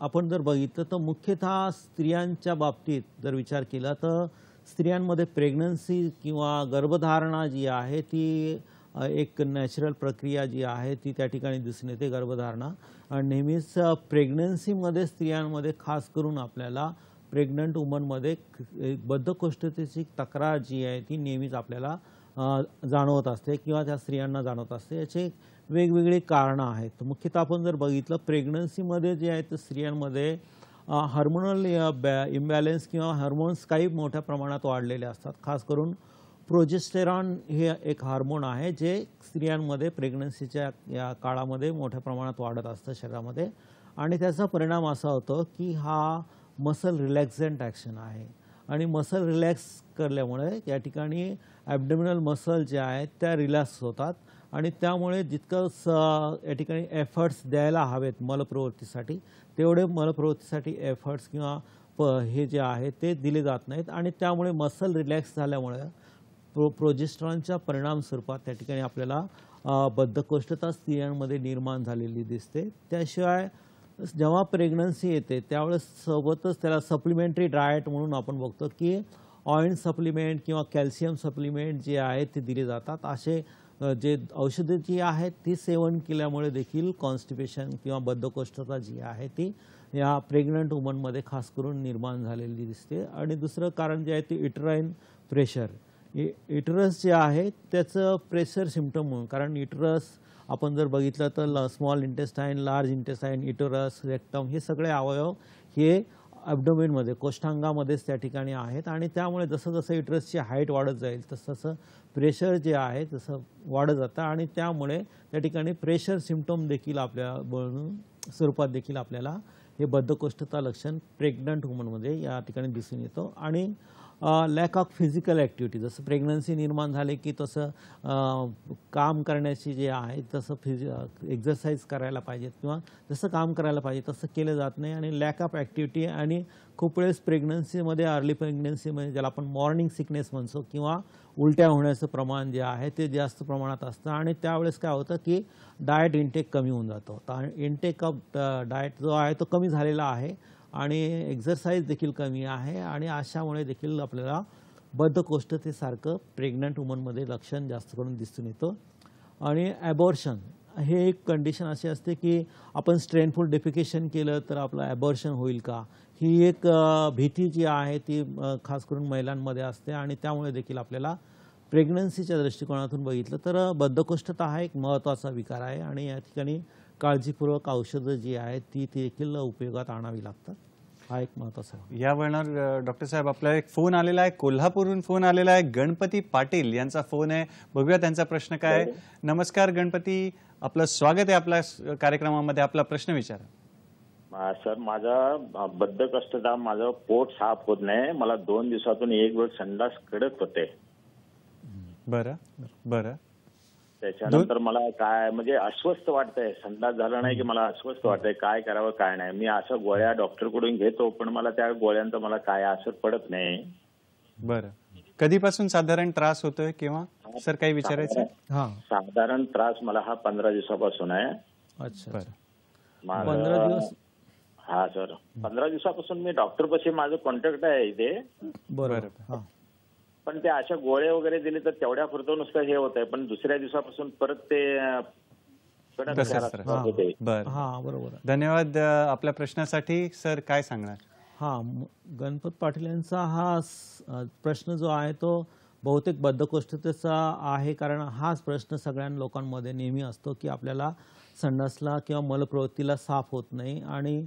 आपण जर बघितलं तर मुख्यतः स्त्रियांच्या बाबतीत जर विचार केला तर स्त्रियांमध्ये प्रेग्नन्सी किंवा गर्भधारणा जी आहे ती एक नॅचरल प्रक्रिया जी आहे ती त्या ठिकाणी दिसून येते गर्भधारणा नेहमीच प्रेग्नन्सीमध्ये स्त्रियांमध्ये खास करून आपल्याला प्रेग्नंट वुमनमध्ये बद्धकोष्ठतेची तक्रार जी आहे ती नेहमीच आपल्याला जाणवत असते किंवा त्या स्त्रियांना जाणवत असते याचे वेगवेगळी कारणं आहेत मुख्यतः आपण जर बघितलं प्रेग्नन्सीमध्ये जे आहे तर स्त्रियांमध्ये हार्मोनल इम्बॅलन्स किंवा हार्मोन्स काही मोठ्या प्रमाणात वाढलेले असतात खास करून प्रोजेस्टेरॉन हे एक हार्मोन आहे जे स्त्रियांमध्ये प्रेग्नन्सीच्या या काळामध्ये मोठ्या प्रमाणात वाढत असतं शरीरामध्ये आणि त्याचा परिणाम असा होतो की हा मसल रिलॅक्झंट ॲक्शन आहे आणि मसल रिलॅक्स केल्यामुळे या ठिकाणी ॲबडमिनल मसल जे आहेत त्या रिलॅक्स होतात आणि त्यामुळे जितकं स या ठिकाणी एफर्ट्स द्यायला हवेत मलप्रवृत्तीसाठी तेवढे मलप्रवृत्तीसाठी एफर्ट्स किंवा प हे जे आहे ते दिले जात नाहीत आणि त्यामुळे मसल रिलॅक्स झाल्यामुळे प्रो प्रोजेस्ट्रॉनच्या परिणाम स्वरूपात त्या ठिकाणी आपल्याला बद्धकोष्ठता स्त्रियांमध्ये निर्माण झालेली दिसते त्याशिवाय जेव्हा प्रेग्नन्सी येते त्यावेळेस सोबतच त्याला सप्लिमेंटरी डायट म्हणून आपण बघतो की ऑइल सप्लिमेंट किंवा कॅल्शियम सप्लिमेंट जे आहेत ते दिले जातात असे जे औषधे जी आहेत ती सेवन केल्यामुळे देखील कॉन्स्टिपेशन किंवा बद्धकोष्ठता जी आहे ती या प्रेग्नंट वुमनमध्ये खास करून निर्माण झालेली दिसते आणि दुसरं कारण जे आहे ते इटराईन प्रेशर इटरस जे आहे त्याचं प्रेशर सिमटम म्हणून कारण इटरस आपण जर बघितलं तर small intestine large intestine uterus rectum हे सगळे अवयव हे ॲबडोमेनमध्ये कोष्ठांगामध्येच त्या ठिकाणी आहेत आणि त्यामुळे जसं जसं इटरसची हाईट वाढत जाईल तसं तसं प्रेशर जे आहे तसं वाढत जातं आणि त्यामुळे त्या ठिकाणी प्रेशर सिमटम देखील आपल्या स्वरूपात देखील आपल्याला हे बद्धकोष्ठता लक्षण प्रेग्नंट वुमनमध्ये या ठिकाणी दिसून येतो आणि लॅक ऑफ फिजिकल ॲक्टिव्हिटी जसं प्रेग्नन्सी निर्माण झाले की तसं काम करण्याची जे आहे तसं फिज एक्झरसाईज करायला पाहिजेत किंवा जसं काम करायला पाहिजे तसं केलं जात नाही आणि लॅक ऑफ ॲक्टिव्हिटी आणि खूप वेळेस प्रेग्नन्सीमध्ये अर्ली प्रेग्नन्सीमध्ये ज्याला आपण मॉर्निंग सिकनेस म्हणतो किंवा उलट्या होण्याचं प्रमाण जे आहे ते जास्त प्रमाणात असतं आणि त्यावेळेस काय होतं की डाएट इंटेक कमी होऊन जातो इंटेक इनटेक ऑफ डाएट जो आहे तो कमी झालेला आहे आणि एक्झरसाईज देखील कमी आहे आणि अशामुळे देखील आपल्याला बद्धकोष्ठतेसारखं प्रेग्नंट वुमनमध्ये लक्षण जास्त करून दिसून येतं आणि ॲबॉर्शन हे एक कंडिशन अशी असते की आपण स्ट्रेनफुल डेफिकेशन केलं तर आपलं ॲबॉर्शन होईल का ही एक भीती जी आहे ती खास करून महिलांमध्ये असते आणि त्यामुळे देखील आपल्याला प्रेग्नन्सीच्या दृष्टिकोनातून बघितलं तर बद्धकोष्ठता हा एक महत्त्वाचा विकार आहे आणि या ठिकाणी काळजीपूर्वक औषधं जी आहेत ती देखील उपयोगात आणावी लागतात हा एक महत्वाचा या वळणावर डॉक्टर साहेब आपल्याला एक फोन आलेला आहे कोल्हापूरहून फोन आलेला आहे गणपती पाटील यांचा फोन आहे बघूया त्यांचा प्रश्न काय नमस्कार गणपती आपलं स्वागत आहे आपल्या कार्यक्रमामध्ये आपला प्रश्न विचारा सर माझा बद्ध कष्टदाम माझं पोट साफ होत नाही मला दोन दिवसातून एक वेळ संडास कडक होते बरं बरं त्याच्यानंतर मला काय म्हणजे अस्वस्थ वाटतंय संडास झाला नाही की मला अस्वस्थ वाटतंय काय करावं काय नाही मी अशा गोळ्या डॉक्टरकडून घेतो पण मला त्या गोळ्यांचा मला काय असर पडत नाही बरं कधीपासून साधारण त्रास होतोय किंवा सर काही विचारायचं साधारण त्रास मला हा पंधरा दिवसापासून आहे अच्छा पंधरा दिवस हा सर पंधरा दिवसापासून मी डॉक्टर पाशी माझं कॉन्टॅक्ट आहे इथे बरोबर पण ते अशा गोळ्या वगैरे दिले तर तेवढ्या पुरतं नुसतं हे होत आहे पण दुसऱ्या दिवसापासून परत ते बरोबर धन्यवाद आपल्या प्रश्नासाठी सर काय सांगणार हा गणपत पाटील यांचा हा प्रश्न जो आहे तो बहुतेक बद्धकोष्ठतेचा आहे कारण हाच प्रश्न सगळ्या लोकांमध्ये नेहमी असतो की आपल्याला संडासला किंवा मलप्रवृत्तीला साफ होत नाही आणि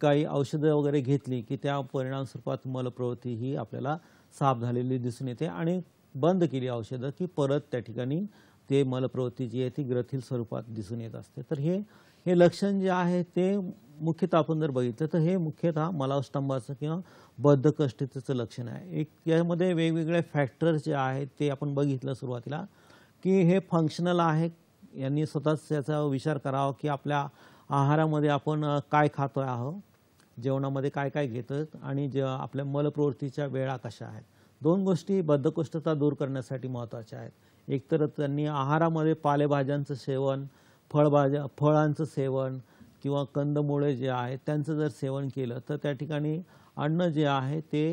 काही औषधं वगैरे घेतली की त्या परिणाम स्वरूपात मलप्रवृत्ती ही आपल्याला साफ झालेली दिसून येते आणि बंद केली औषधं की परत त्या ठिकाणी ते मलप्रवृत्ती जी आहे ती ग्रथील स्वरूपात दिसून येत असते तर हे हे लक्षण जे आहे ते मुख्यतः आपण जर बघितलं तर हे मुख्यतः मलावस्तंभाचं किंवा बद्धकष्टतेचं लक्षण आहे एक यामध्ये वेगवेगळे फॅक्टर जे आहेत ते आपण बघितलं सुरुवातीला की हे फंक्शनल आहे यांनी स्वतःच याचा विचार करावा की आपल्या आहारामध्ये आपण काय खातो आहोत जेवणामध्ये काय काय घेतात आणि जे आपल्या मलप्रवृत्तीच्या वेळा कशा आहेत दोन गोष्टी बद्धकोष्ठता दूर करण्यासाठी महत्त्वाच्या आहेत एकतर त्यांनी आहारामध्ये पालेभाज्यांचं सेवन फळभाज्या फळांचं सेवन किंवा कंदमुळे जे आहेत त्यांचं जर सेवन केलं तर त्या ठिकाणी अन्न जे आहे ते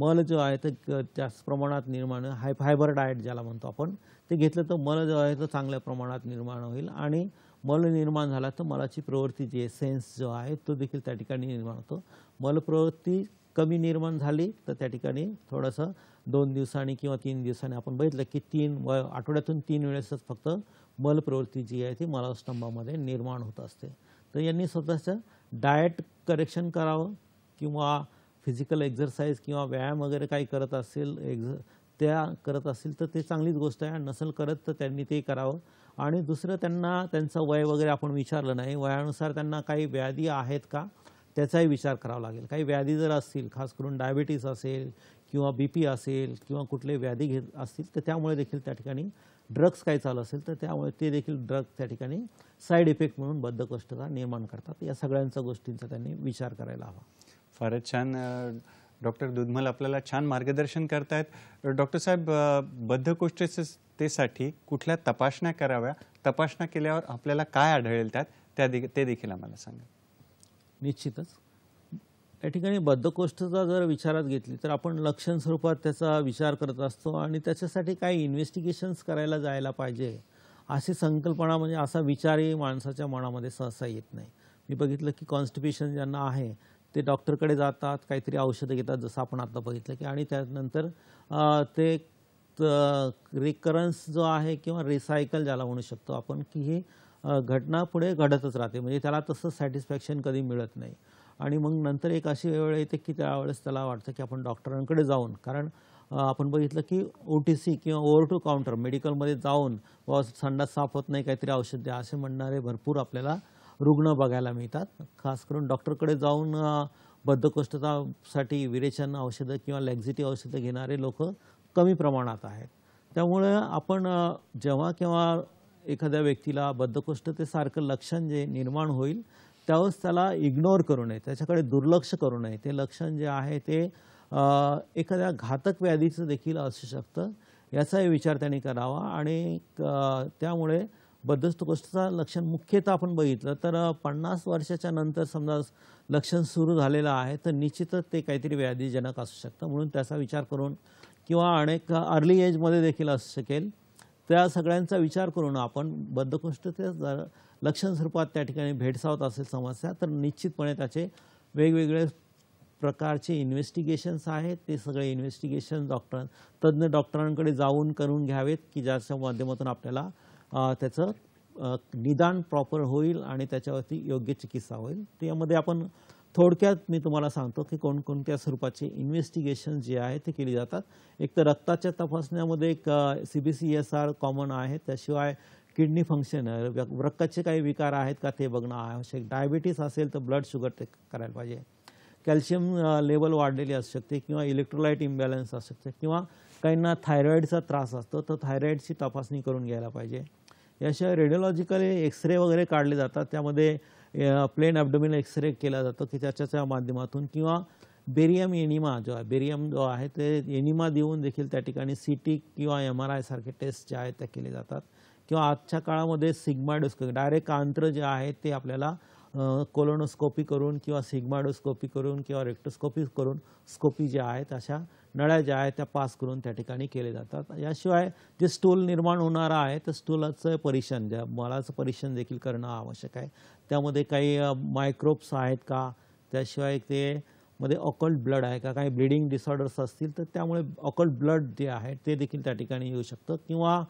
मल जो आहे ते जास्त प्रमाणात निर्माण हाय फायबर डाएट ज्याला म्हणतो आपण ते घेतलं तर मल जो आहे तो चांगल्या प्रमाणात निर्माण होईल आणि मल निर्माण झाला तर मलाची प्रवृत्ती जी आहे सेन्स जो आहे तो देखील त्या ठिकाणी निर्माण होतो मलप्रवृत्ती कमी निर्माण झाली तर त्या ठिकाणी थोडंसं दोन दिवसांनी किंवा तीन दिवसांनी आपण बघितलं की तीन व आठवड्यातून तीन वेळेसच फक्त मल प्रवृत्ती जी आहे ती स्तंभामध्ये निर्माण होत असते तर यांनी स्वतःचं डाएट करेक्शन करावं किंवा फिजिकल एक्झरसाईज किंवा व्यायाम वगैरे काही करत असेल एक्झ त्या करत असेल तर ते चांगलीच गोष्ट आहे नसेल करत तर त्यांनी ते करावं आणि दुसरं त्यांना त्यांचं वय वगैरे आपण विचारलं नाही वयानुसार त्यांना काही व्याधी आहेत का त्याचाही विचार करावा लागेल काही व्याधी जर असतील खास करून डायबिटीस असेल किंवा बी पी असेल किंवा कुठले व्याधी घेत असतील तर त्यामुळे देखील त्या ठिकाणी ड्रग्स काही चालू असेल तर त्यामुळे ते देखील ड्रग त्या ठिकाणी साईड इफेक्ट म्हणून बद्धकोष्ठता निर्माण करतात या सगळ्यांचा गोष्टींचा त्यांनी विचार करायला हवा फारच छान डॉक्टर दुधमल आपल्याला छान मार्गदर्शन करतायत डॉक्टर साहेब बद्धकोष्ठेचं तेसाठी कुठल्या तपासण्या कराव्या तपासण्या केल्यावर आपल्याला काय आढळेल त्यात त्या दे ते देखील आम्हाला सांगा निश्चितच या ठिकाणी बद्धकोष्ठचा जर विचारात घेतली तर आपण लक्षण स्वरूपात त्याचा विचार करत असतो आणि त्याच्यासाठी काही इन्व्हेस्टिगेशन्स करायला जायला पाहिजे अशी संकल्पना म्हणजे असा विचारही माणसाच्या मनामध्ये सहसा येत नाही मी बघितलं की कॉन्स्टिपेशन ज्यांना आहे ते डॉक्टरकडे जातात काहीतरी औषधं घेतात जसं आपण आता बघितलं की आणि त्यानंतर ते रिकरन्स जो आहे किंवा रिसायकल ज्याला म्हणू शकतो आपण की ही घटना पुढे घडतच राहते म्हणजे त्याला तसं सॅटिस्फॅक्शन कधी मिळत नाही आणि मग नंतर एक अशी वेळ येते की त्यावेळेस त्याला वाटतं की आपण डॉक्टरांकडे जाऊन कारण आपण बघितलं की ओ टी सी किंवा ओवर टू काउंटर मेडिकलमध्ये जाऊन व संडास साफ होत नाही काहीतरी औषध द्या असे म्हणणारे भरपूर आपल्याला रुग्ण बघायला मिळतात खास करून डॉक्टरकडे जाऊन बद्धकोष्ठतासाठी विरेचन औषधं किंवा लॅक्झिटी औषधं घेणारे लोक कमी प्रमाणात आहेत त्यामुळं आपण जेव्हा केव्हा एखाद्या व्यक्तीला बद्धकोष्ठतेसारखं लक्षण जे निर्माण होईल त्यावेळेस त्याला इग्नोर करू नये त्याच्याकडे दुर्लक्ष करू नये ते लक्षण जे आहे ते एखाद्या घातक व्याधीचं देखील असू शकतं याचाही विचार त्यांनी करावा आणि त्यामुळे बद्धकोष्ठताचं लक्षण मुख्यतः आपण बघितलं तर पन्नास वर्षाच्या नंतर समजा लक्षण सुरू झालेलं आहे तर निश्चितच ते काहीतरी व्याधीजनक असू शकतं म्हणून त्याचा विचार करून किंवा अनेक अर्ली एजमध्ये देखील असू शकेल त्या सगळ्यांचा विचार करून आपण बद्धकोष्ठतेच जर लक्षण स्वरूपात त्या ठिकाणी भेडसावत असेल समस्या तर निश्चितपणे त्याचे वेगवेगळे प्रकारचे इन्व्हेस्टिगेशन्स आहेत ते सगळे इन्व्हेस्टिगेशन डॉक्टर तज्ज्ञ डॉक्टरांकडे जाऊन करून घ्यावेत की ज्याच्या माध्यमातून आपल्याला त्याचं निदान प्रॉपर होईल आणि त्याच्यावरती योग्य चिकित्सा होईल त्यामध्ये आपण थोडक्यात मी तुम्हाला सांगतो की कोणकोणत्या स्वरूपाचे इन्व्हेस्टिगेशन जे आहे ते केली जातात एक तर रक्ताच्या तपासण्यामध्ये एक C B C S R common आहे त्याशिवाय किडनी फंक्शन रक्ताचे काही विकार आहेत का ते बघणं आवश्यक डायबिटीस असेल तर ब्लड शुगर ते करायला पाहिजे कॅल्शियम लेवल वाढलेली असू शकते किंवा इलेक्ट्रोलाईट इम्बॅलन्स असू शकते किंवा काहींना थायरॉईडचा त्रास असतो तर थायरॉईडची तपासणी करून घ्यायला पाहिजे याशिवाय रेडिओलॉजिकल एक्सरे वगैरे काढले जातात त्यामध्ये प्लेन ॲबडोमिन एक्सरे केला जातो की त्याच्या माध्यमातून किंवा बेरियम एनिमा जो आहे बेरियम जो आहे ते एनिमा देऊन देखील त्या ठिकाणी सी टी किंवा एम आर सारखे टेस्ट जे आहेत त्या केले जातात किंवा आजच्या काळामध्ये सिग्माडोस्कोपी डायरेक्ट आंत्र जे आहे ते आपल्याला कोलोनोस्कोपी करून किंवा सिग्माडोस्कोपी करून किंवा रेक्टोस्कोपी करून स्कोपी ज्या आहेत अशा नळ्या ज्या आहेत त्या पास करून त्या ठिकाणी केले जातात याशिवाय जे स्टूल निर्माण होणारं आहे तर स्टूलाचं परीक्षण ज्या मलाचं परीक्षण देखील करणं आवश्यक आहे त्यामध्ये काही मायक्रोब्स आहेत का त्याशिवाय ते मध्ये ऑकल्ट ब्लड आहे का काही ब्लिडिंग डिसऑर्डर्स असतील तर त्यामुळे ऑकल्ट ब्लड जे आहे ते देखील त्या ठिकाणी येऊ शकतं किंवा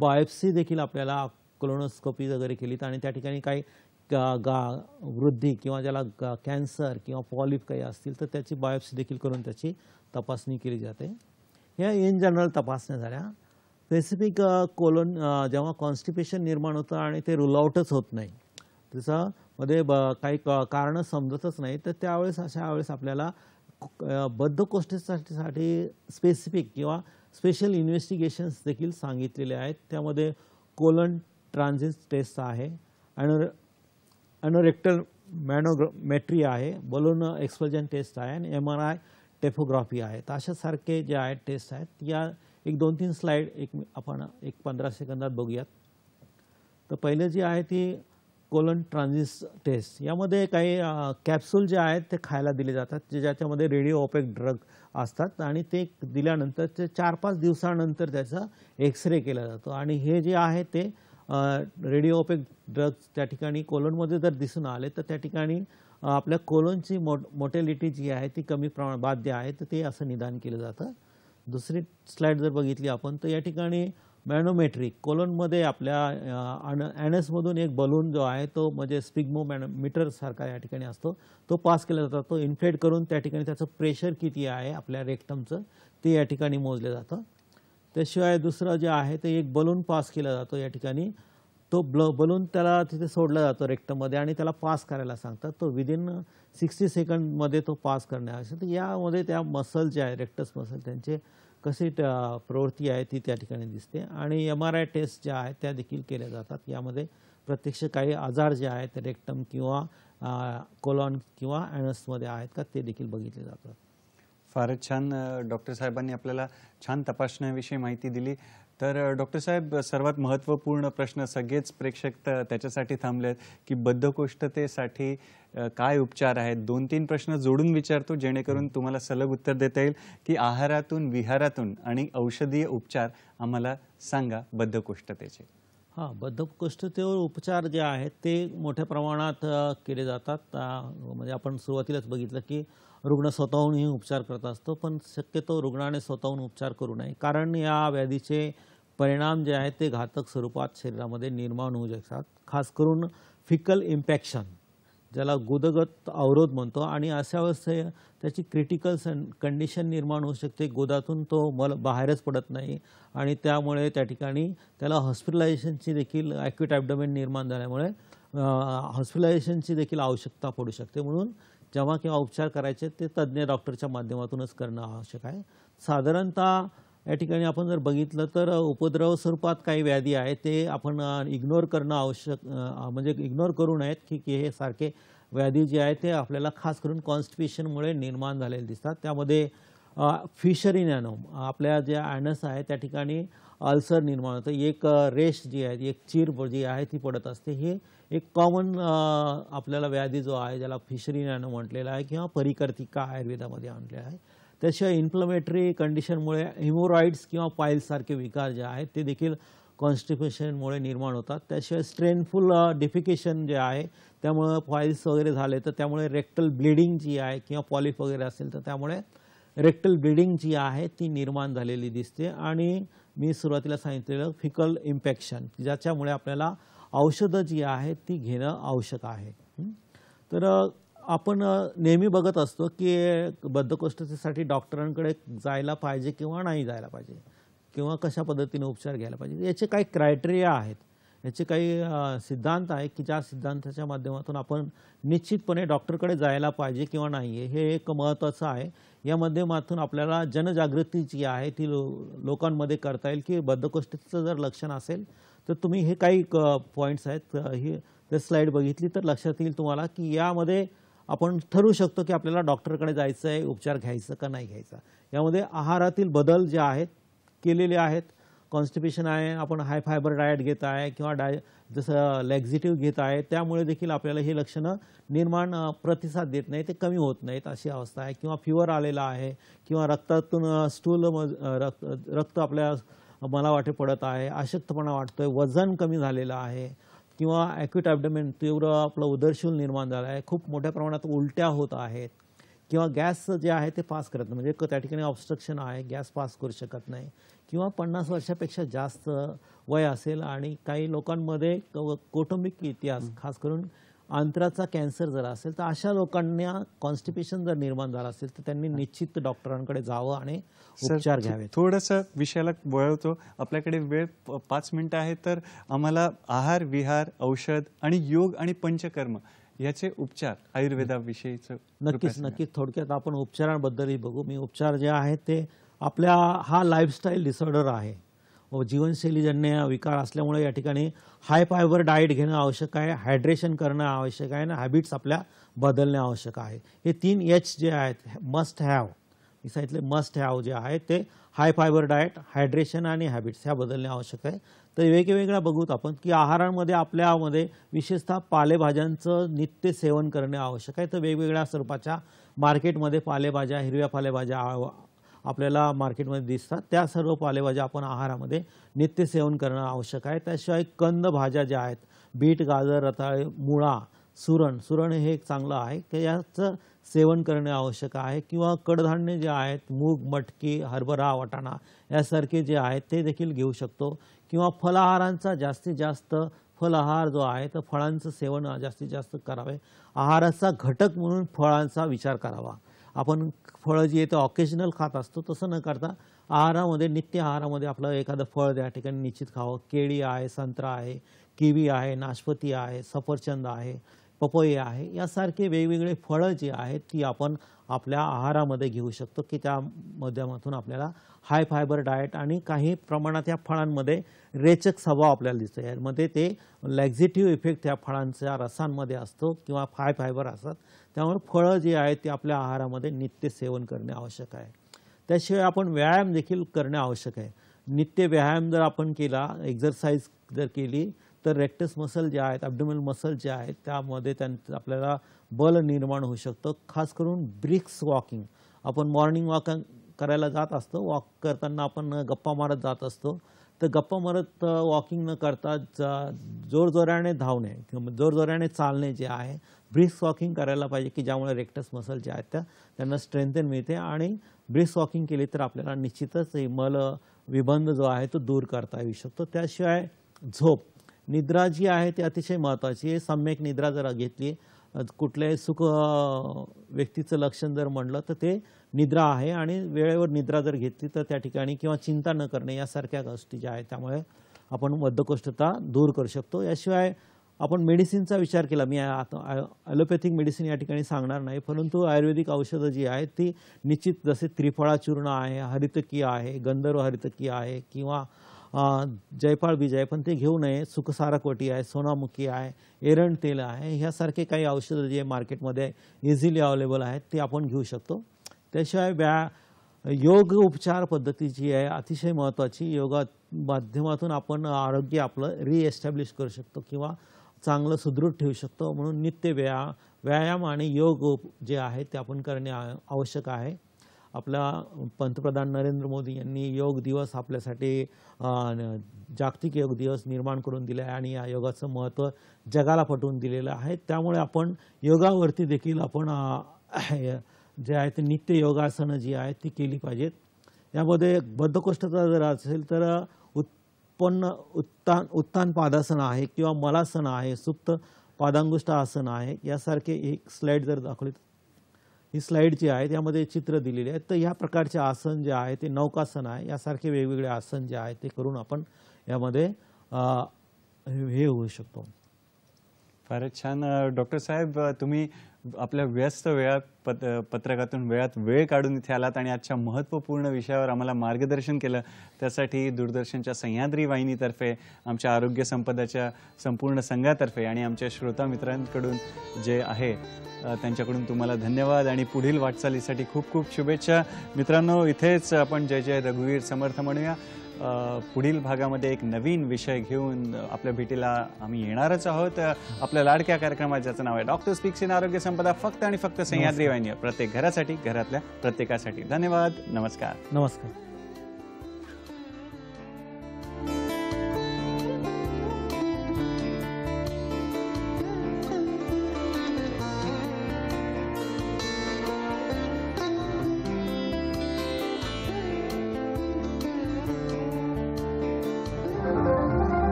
बायोप्सी देखील आपल्याला कोलोनोस्कोपी वगैरे केलीत आणि त्या ठिकाणी काही गा गा वृद्धी किंवा ज्याला गा कॅन्सर किंवा पॉलिप काही असतील तर त्याची बायोप्सी देखील करून त्याची तपासणी केली जाते ह्या इन जनरल तपासण्या झाल्या स्पेसिफिक कोलोन जेव्हा कॉन्स्टिपेशन निर्माण होतं आणि ते रुलआउटच होत नाही त्याचा मध्ये ब काही क कारणं समजतच नाही तर त्यावेळेस अशा वेळेस आपल्याला बद्धकोष्ठीसाठीसाठी स्पेसिफिक किंवा स्पेशल इन्व्हेस्टिगेशन्स देखील सांगितलेले आहेत त्यामध्ये कोलन ट्रान्झिट टेस्ट आहे अॅनो अॅनोरेक्टल मॅनोग्रोमेट्री आहे बलून एक्सप्लोजन टेस्ट आहे आणि एम आर आय टेफोग्राफी आहे तर अशासारखे जे आहेत टेस्ट आहेत या एक दोन तीन स्लाइड एक आपण एक पंधरा सेकंदात बघूयात तर पहिले जी आहे ती कोलन ट्रान्झिस टेस्ट यामध्ये काही कॅप्सूल जे आहेत ते खायला दिले जातात जे ज्याच्यामध्ये रेडिओ ओपेक ड्रग असतात आणि ते दिल्यानंतर ते चार पाच दिवसानंतर त्याचा एक्सरे केला जातो आणि हे जे आहे ते रेडिओ ओपेक ड्रग्स त्या ठिकाणी कोलनमध्ये जर दिसून आले तर त्या ठिकाणी आपल्या कोलनची मो मोटॅलिटी जी आहे ती कमी प्रमाण बाध्य आहे तर ते असं निदान केलं जातं दुसरी स्लाइड जर बघितली आपण तर या ठिकाणी मॅनोमेट्रिक कोलोनमध्ये आपल्या अन ॲनसमधून एक बलून जो आहे तो म्हणजे स्पिग्मो मॅनो सारखा या ठिकाणी असतो तो पास केला जातो तो इन्फ्लेट करून त्या ठिकाणी त्याचं प्रेशर किती आहे आपल्या रेक्टमचं ते या ठिकाणी मोजलं जातं त्याशिवाय दुसरं जे आहे ते एक बलून पास केला जातो या ठिकाणी तो ब्ल बलून त्याला तिथे सोडला जातो रेक्टममध्ये आणि त्याला पास करायला सांगतात तो विदिन सिक्स्टी सेकंडमध्ये तो पास करण्या तर यामध्ये त्या मसल जे आहे रेक्टस मसल त्यांचे कसे प्रवृत्ती आहे ती त्या ठिकाणी दिसते आणि एम आर आय टेस्ट ज्या आहेत त्या देखील केल्या जातात यामध्ये प्रत्यक्ष काही आजार जे आहेत रेक्टम किंवा कोलॉन किंवा अॅनसमध्ये आहेत का ते देखील बघितले जातात फारच छान डॉक्टर साहेबांनी आपल्याला छान तपासण्याविषयी माहिती दिली तर डॉक्टर साहेब सर्वात महत्त्वपूर्ण प्रश्न सगळेच प्रेक्षक त्याच्यासाठी थांबले आहेत की बद्धकोष्ठतेसाठी काय उपचार आहेत दोन तीन प्रश्न जोडून विचारतो जेणेकरून तुम्हाला सलग उत्तर देता येईल की आहारातून विहारातून आणि औषधीय उपचार आम्हाला सांगा बद्धकोष्ठतेचे हां बद्धकोष्ठतेवर उपचार जे आहेत ते मोठ्या प्रमाणात केले जातात म्हणजे आपण सुरुवातीलाच बघितलं की रुग्ण स्वतःहूनही उपचार करत असतो पण शक्यतो रुग्णाने स्वतःहून उपचार करू नये कारण या व्याधीचे परिणाम जे आहेत ते घातक स्वरूपात शरीरामध्ये निर्माण होऊ शकतात खास करून फिकल इम्पॅक्शन ज्याला गोदगत अवरोध म्हणतो आणि अशा अवस्थे त्याची क्रिटिकल सन कंडिशन निर्माण होऊ शकते गोदातून तो मल बाहेरच पडत नाही आणि त्यामुळे त्या ठिकाणी त्याला हॉस्पिटलायझेशनची देखील ॲक्यूट ॲबडमेन निर्माण झाल्यामुळे हॉस्पिटलायझेशनची देखील आवश्यकता पडू शकते म्हणून जेव्हा किंवा उपचार करायचे ते तज्ज्ञ डॉक्टरच्या माध्यमातूनच करणं आवश्यक आहे साधारणतः या ठिकाणी आपण जर बघितलं तर उपद्रव स्वरूपात काही व्याधी आहेत ते आपण इग्नोर करणं आवश्यक म्हणजे इग्नोर करू नयेत की की हे सारखे व्याधी जे आहेत ते आपल्याला खास करून कॉन्स्टिपेशनमुळे निर्माण झालेले दिसतात त्यामध्ये फिशरी नॅनोम आपल्या ज्या ॲनस आहे त्या ठिकाणी अल्सर निर्माण होतं एक रेश जी आहे एक चीर जी आहे ती पडत असते हे एक कॉमन आपल्याला व्याधी जो आहे ज्याला फिशरी नॅनो म्हटलेला आहे किंवा परिकर्तिका आयुर्वेदामध्ये आणले आहे त्याशिवाय इन्फ्लमेटरी कंडिशनमुळे हिमोरॉईड्स किंवा पाईल्ससारखे विकार जे आहेत ते देखील कॉन्स्टिपेशनमुळे निर्माण होतात त्याशिवाय स्ट्रेनफुल डिफिकेशन जे आहे त्यामुळं फॉईल्स वगैरे झाले तर त्यामुळे रेक्टल ब्लिडिंग जी आहे किंवा पॉलिफ वगैरे असेल तर त्यामुळे रेक्टल ब्लिडिंग जी आहे ती निर्माण झालेली दिसते आणि मी सुरुवातीला सांगितलेलं फिकल इम्पॅक्शन ज्याच्यामुळे आपल्याला औषधं जी आहेत ती घेणं आवश्यक आहे तर आपण नेहमी बघत असतो की बद्धकोष्ठतेसाठी डॉक्टरांकडे जायला पाहिजे किंवा नाही जायला पाहिजे किंवा कशा पद्धतीने उपचार घ्यायला पाहिजे याचे काही क्रायटेरिया आहेत याचे काही सिद्धांत आहे की ज्या सिद्धांताच्या माध्यमातून आपण निश्चितपणे डॉक्टरकडे जायला पाहिजे किंवा नाही हे एक महत्त्वाचं आहे या माध्यमातून आपल्याला जनजागृती जी आहे ती लो लोकांमध्ये करता येईल की बद्धकोष्ठतेचं जर लक्षण असेल तर तुम्ही हे काही पॉईंट्स आहेत ही जर स्लाईड बघितली तर लक्षात येईल तुम्हाला की यामध्ये आपण ठरवू शकतो की आपल्याला डॉक्टरकडे जायचं आहे उपचार घ्यायचं का नाही घ्यायचा यामध्ये आहारातील बदल जे आहेत केलेले आहेत कॉन्स्टिपेशन आहे आपण हाय फायबर डायट घेत आहे किंवा डाय जसं लॅक्झिटिव्ह घेत आहे त्यामुळे देखील आपल्याला ही लक्षणं निर्माण प्रतिसाद देत नाही ते कमी होत नाहीत अशी अवस्था आहे किंवा फिवर आलेला आहे किंवा रक्तातून स्टूल रक्त रक्त आपल्या मला वाटे पडत आहे अशक्तपणा वाटतोय वजन कमी झालेलं आहे किंवा ॲक्युटॅबडमिन ॲबडमेन तीव्र आपलं उदरशूल निर्माण झालं आहे खूप मोठ्या प्रमाणात उलट्या होत आहेत किंवा गॅस जे आहे ते पास करत नाही म्हणजे त्या ठिकाणी ऑब्स्ट्रक्शन आहे गॅस पास करू शकत नाही किंवा पन्नास वर्षापेक्षा जास्त वय असेल आणि काही लोकांमध्ये कौटुंबिक इतिहास खास करून अंतराचा कॅन्सर जर असेल तर अशा लोकांना कॉन्स्टिपेशन जर निर्माण झाला असेल तर त्यांनी निश्चित डॉक्टरांकडे जावं आणि उपचार घ्यावे थोडस विषयाला वळवतो आपल्याकडे वेळ पाच मिनिटं आहे तर आम्हाला आहार विहार औषध आणि योग आणि पंचकर्म याचे उपचार आयुर्वेदाविषयीचं नक्कीच नक्कीच थोडक्यात आपण उपचारांबद्दलही बघू मी उपचार जे आहेत ते आपल्या हा लाईफस्टाईल डिसऑर्डर आहे जीवनशैलीजन्य विकार असल्यामुळे या ठिकाणी हाय फायबर डाएट घेणं आवश्यक आहे हायड्रेशन करणं आवश्यक आहे आणि हॅबिट्स आपल्या बदलणे आवश्यक आहे हे तीन एच जे आहेत मस्ट हॅव मी सांगितले मस्ट हॅव जे आहे ते हाय फायबर डाएट हायड्रेशन आणि हॅबिट्स ह्या बदलणे आवश्यक आहे तर वेगवेगळ्या बघूत आपण की आहारांमध्ये आपल्यामध्ये विशेषतः पालेभाज्यांचं नित्य सेवन करणे आवश्यक आहे तर वेगवेगळ्या स्वरूपाच्या मार्केटमध्ये पालेभाज्या हिरव्या पालेभाज्या आपल्याला मार्केटमध्ये दिसतात त्या सर्व पालेभाज्या आपण आहारामध्ये नित्य सेवन करणं आवश्यक आहे त्याशिवाय कंद भाज्या ज्या आहेत बीट गाजर रताळे मुळा सुरण सुरण हे एक चांगलं आहे की याचं सेवन करणे आवश्यक आहे किंवा कडधान्य जे आहेत मूग मटकी हरभरा वाटाणा यासारखे जे आहेत ते देखील घेऊ शकतो किंवा फलाहारांचा जास्तीत जास्त फलाहार जो आहे तर फळांचं सेवन जास्तीत जास्त करावे आहाराचा घटक म्हणून फळांचा विचार करावा आपण फळं जी आहे ते ऑकेजनल खात असतो तसं न करता आहारामध्ये नित्य आहारामध्ये आपलं एखादं फळ त्या ठिकाणी निश्चित खावं केळी आहे संत्रा आहे किवी आहे नाशपती आहे सफरचंद आहे पपई आहे यासारखे वेगवेगळे फळं जी आहेत ती आपण आपल्या आहारामध्ये घेऊ शकतो की त्या माध्यमातून आपल्याला हाय फायबर डाएट आणि काही प्रमाणात या फळांमध्ये रेचक स्वभाव आपल्याला दिसतो यामध्ये ते लॅक्झिटिव्ह इफेक्ट त्या फळांच्या रसांमध्ये असतो किंवा हाय फायबर असतात त्यामुळे फळं जी आहेत ती आपल्या आहारामध्ये नित्य सेवन करणे आवश्यक आहे त्याशिवाय आपण व्यायाम देखील करणे आवश्यक आहे नित्य व्यायाम जर आपण केला एक्झरसाईज जर केली तर रेक्टस मसल ज्या आहेत ॲब्डोमिनल मसल ज्या आहेत त्यामध्ये त्यां आपल्याला बल निर्माण होऊ शकतं खास करून ब्रिक्स वॉकिंग आपण मॉर्निंग वॉक करायला जात असतो वॉक करताना आपण गप्पा मारत जात असतो तर गप्पा मारत वॉकिंग न करता जोरजोऱ्याने धावणे किंवा जोरजोऱ्याने चालणे जे आहे ब्रिक्स वॉकिंग करायला पाहिजे की ज्यामुळे रेक्टस मसल ज्या आहेत त्या त्यांना स्ट्रेंथन मिळते आणि ब्रिक्स वॉकिंग केली तर आपल्याला निश्चितच मल विबंध जो आहे तो दूर करता येऊ शकतो त्याशिवाय झोप निद्रा जी आहे ती अतिशय महत्त्वाची आहे सम्यक निद्रा जर घेतली कुठल्याही सुख व्यक्तीचं लक्षण जर म्हणलं तर ते निद्रा आहे आणि वेळेवर निद्रा जर घेतली तर त्या ठिकाणी किंवा चिंता न करणे यासारख्या गोष्टी ज्या आहेत त्यामुळे आपण बद्धकोष्ठता दूर करू शकतो याशिवाय आपण मेडिसिनचा विचार केला मी आता ॲलोपॅथिक मेडिसिन या ठिकाणी सांगणार नाही परंतु आयुर्वेदिक औषधं जी आहेत ती निश्चित जसे त्रिफळाचूर्ण चूर्ण आहे हरितकी आहे गंधर्व हरितकी आहे किंवा जयपाळ बीज आहे पण ते घेऊ नये सुखसारकवटी आहे सोनामुखी आहे एरण तेल आहे ह्यासारखे काही औषधं जे मार्केटमध्ये इझिली अवेलेबल आहेत ते आपण घेऊ शकतो त्याशिवाय व्या योग उपचार पद्धती जी आहे अतिशय महत्त्वाची योगा माध्यमातून आपण आरोग्य आपलं रिएस्टॅब्लिश करू शकतो किंवा चांगलं सुदृढ ठेवू शकतो म्हणून नित्य व्या व्यायाम आणि योग जे आहे ते आपण करणे आवश्यक आहे आपला पंतप्रधान नरेंद्र मोदी यांनी योग दिवस आपल्यासाठी जागतिक योग दिवस निर्माण करून दिला आहे आणि या योगाचं महत्त्व जगाला पटवून दिलेलं आहे त्यामुळे आपण योगावरती देखील आपण जे आहे ते नित्य योगासनं जी आहेत ती केली पाहिजेत यामध्ये बद्धकोष्ठता जर असेल तर उत्पन्न उत्तान उत्तान पादासन आहे किंवा मलासन आहे सुप्त पादांगुष्ठ आसन आहे यासारखे एक स्लाईड जर दाखवली ही स्लाइड जी आहे त्यामध्ये चित्र दिलेली आहे तर या प्रकारचे आसन जे आहे ते नौकासन आहे यासारखे वेगवेगळे आसन जे आहे ते करून आपण यामध्ये हे होऊ शकतो फारच छान डॉक्टर साहेब तुम्ही आपल्या व्यस्त वेळात पत पत्रकातून वेळात वेळ काढून इथे आलात आणि आजच्या महत्त्वपूर्ण विषयावर आम्हाला मार्गदर्शन केलं त्यासाठी दूरदर्शनच्या सह्याद्री वाहिनीतर्फे आमच्या आरोग्य संपदाच्या संपूर्ण संघातर्फे आणि आमच्या श्रोता मित्रांकडून जे आहे त्यांच्याकडून तुम्हाला धन्यवाद आणि पुढील वाटचालीसाठी खूप खूप शुभेच्छा मित्रांनो इथेच आपण जय जय रघुवीर समर्थ म्हणूया पुढील भागामध्ये एक नवीन विषय घेऊन आपल्या भेटीला आम्ही येणारच आहोत आपल्या लाडक्या कार्यक्रमात ज्याचं नाव आहे डॉक्टर इन आरोग्य संपदा फक्त आणि फक्त सह्याद्री वाहिनी प्रत्येक घरासाठी घरातल्या प्रत्येकासाठी धन्यवाद नमस्कार नमस्कार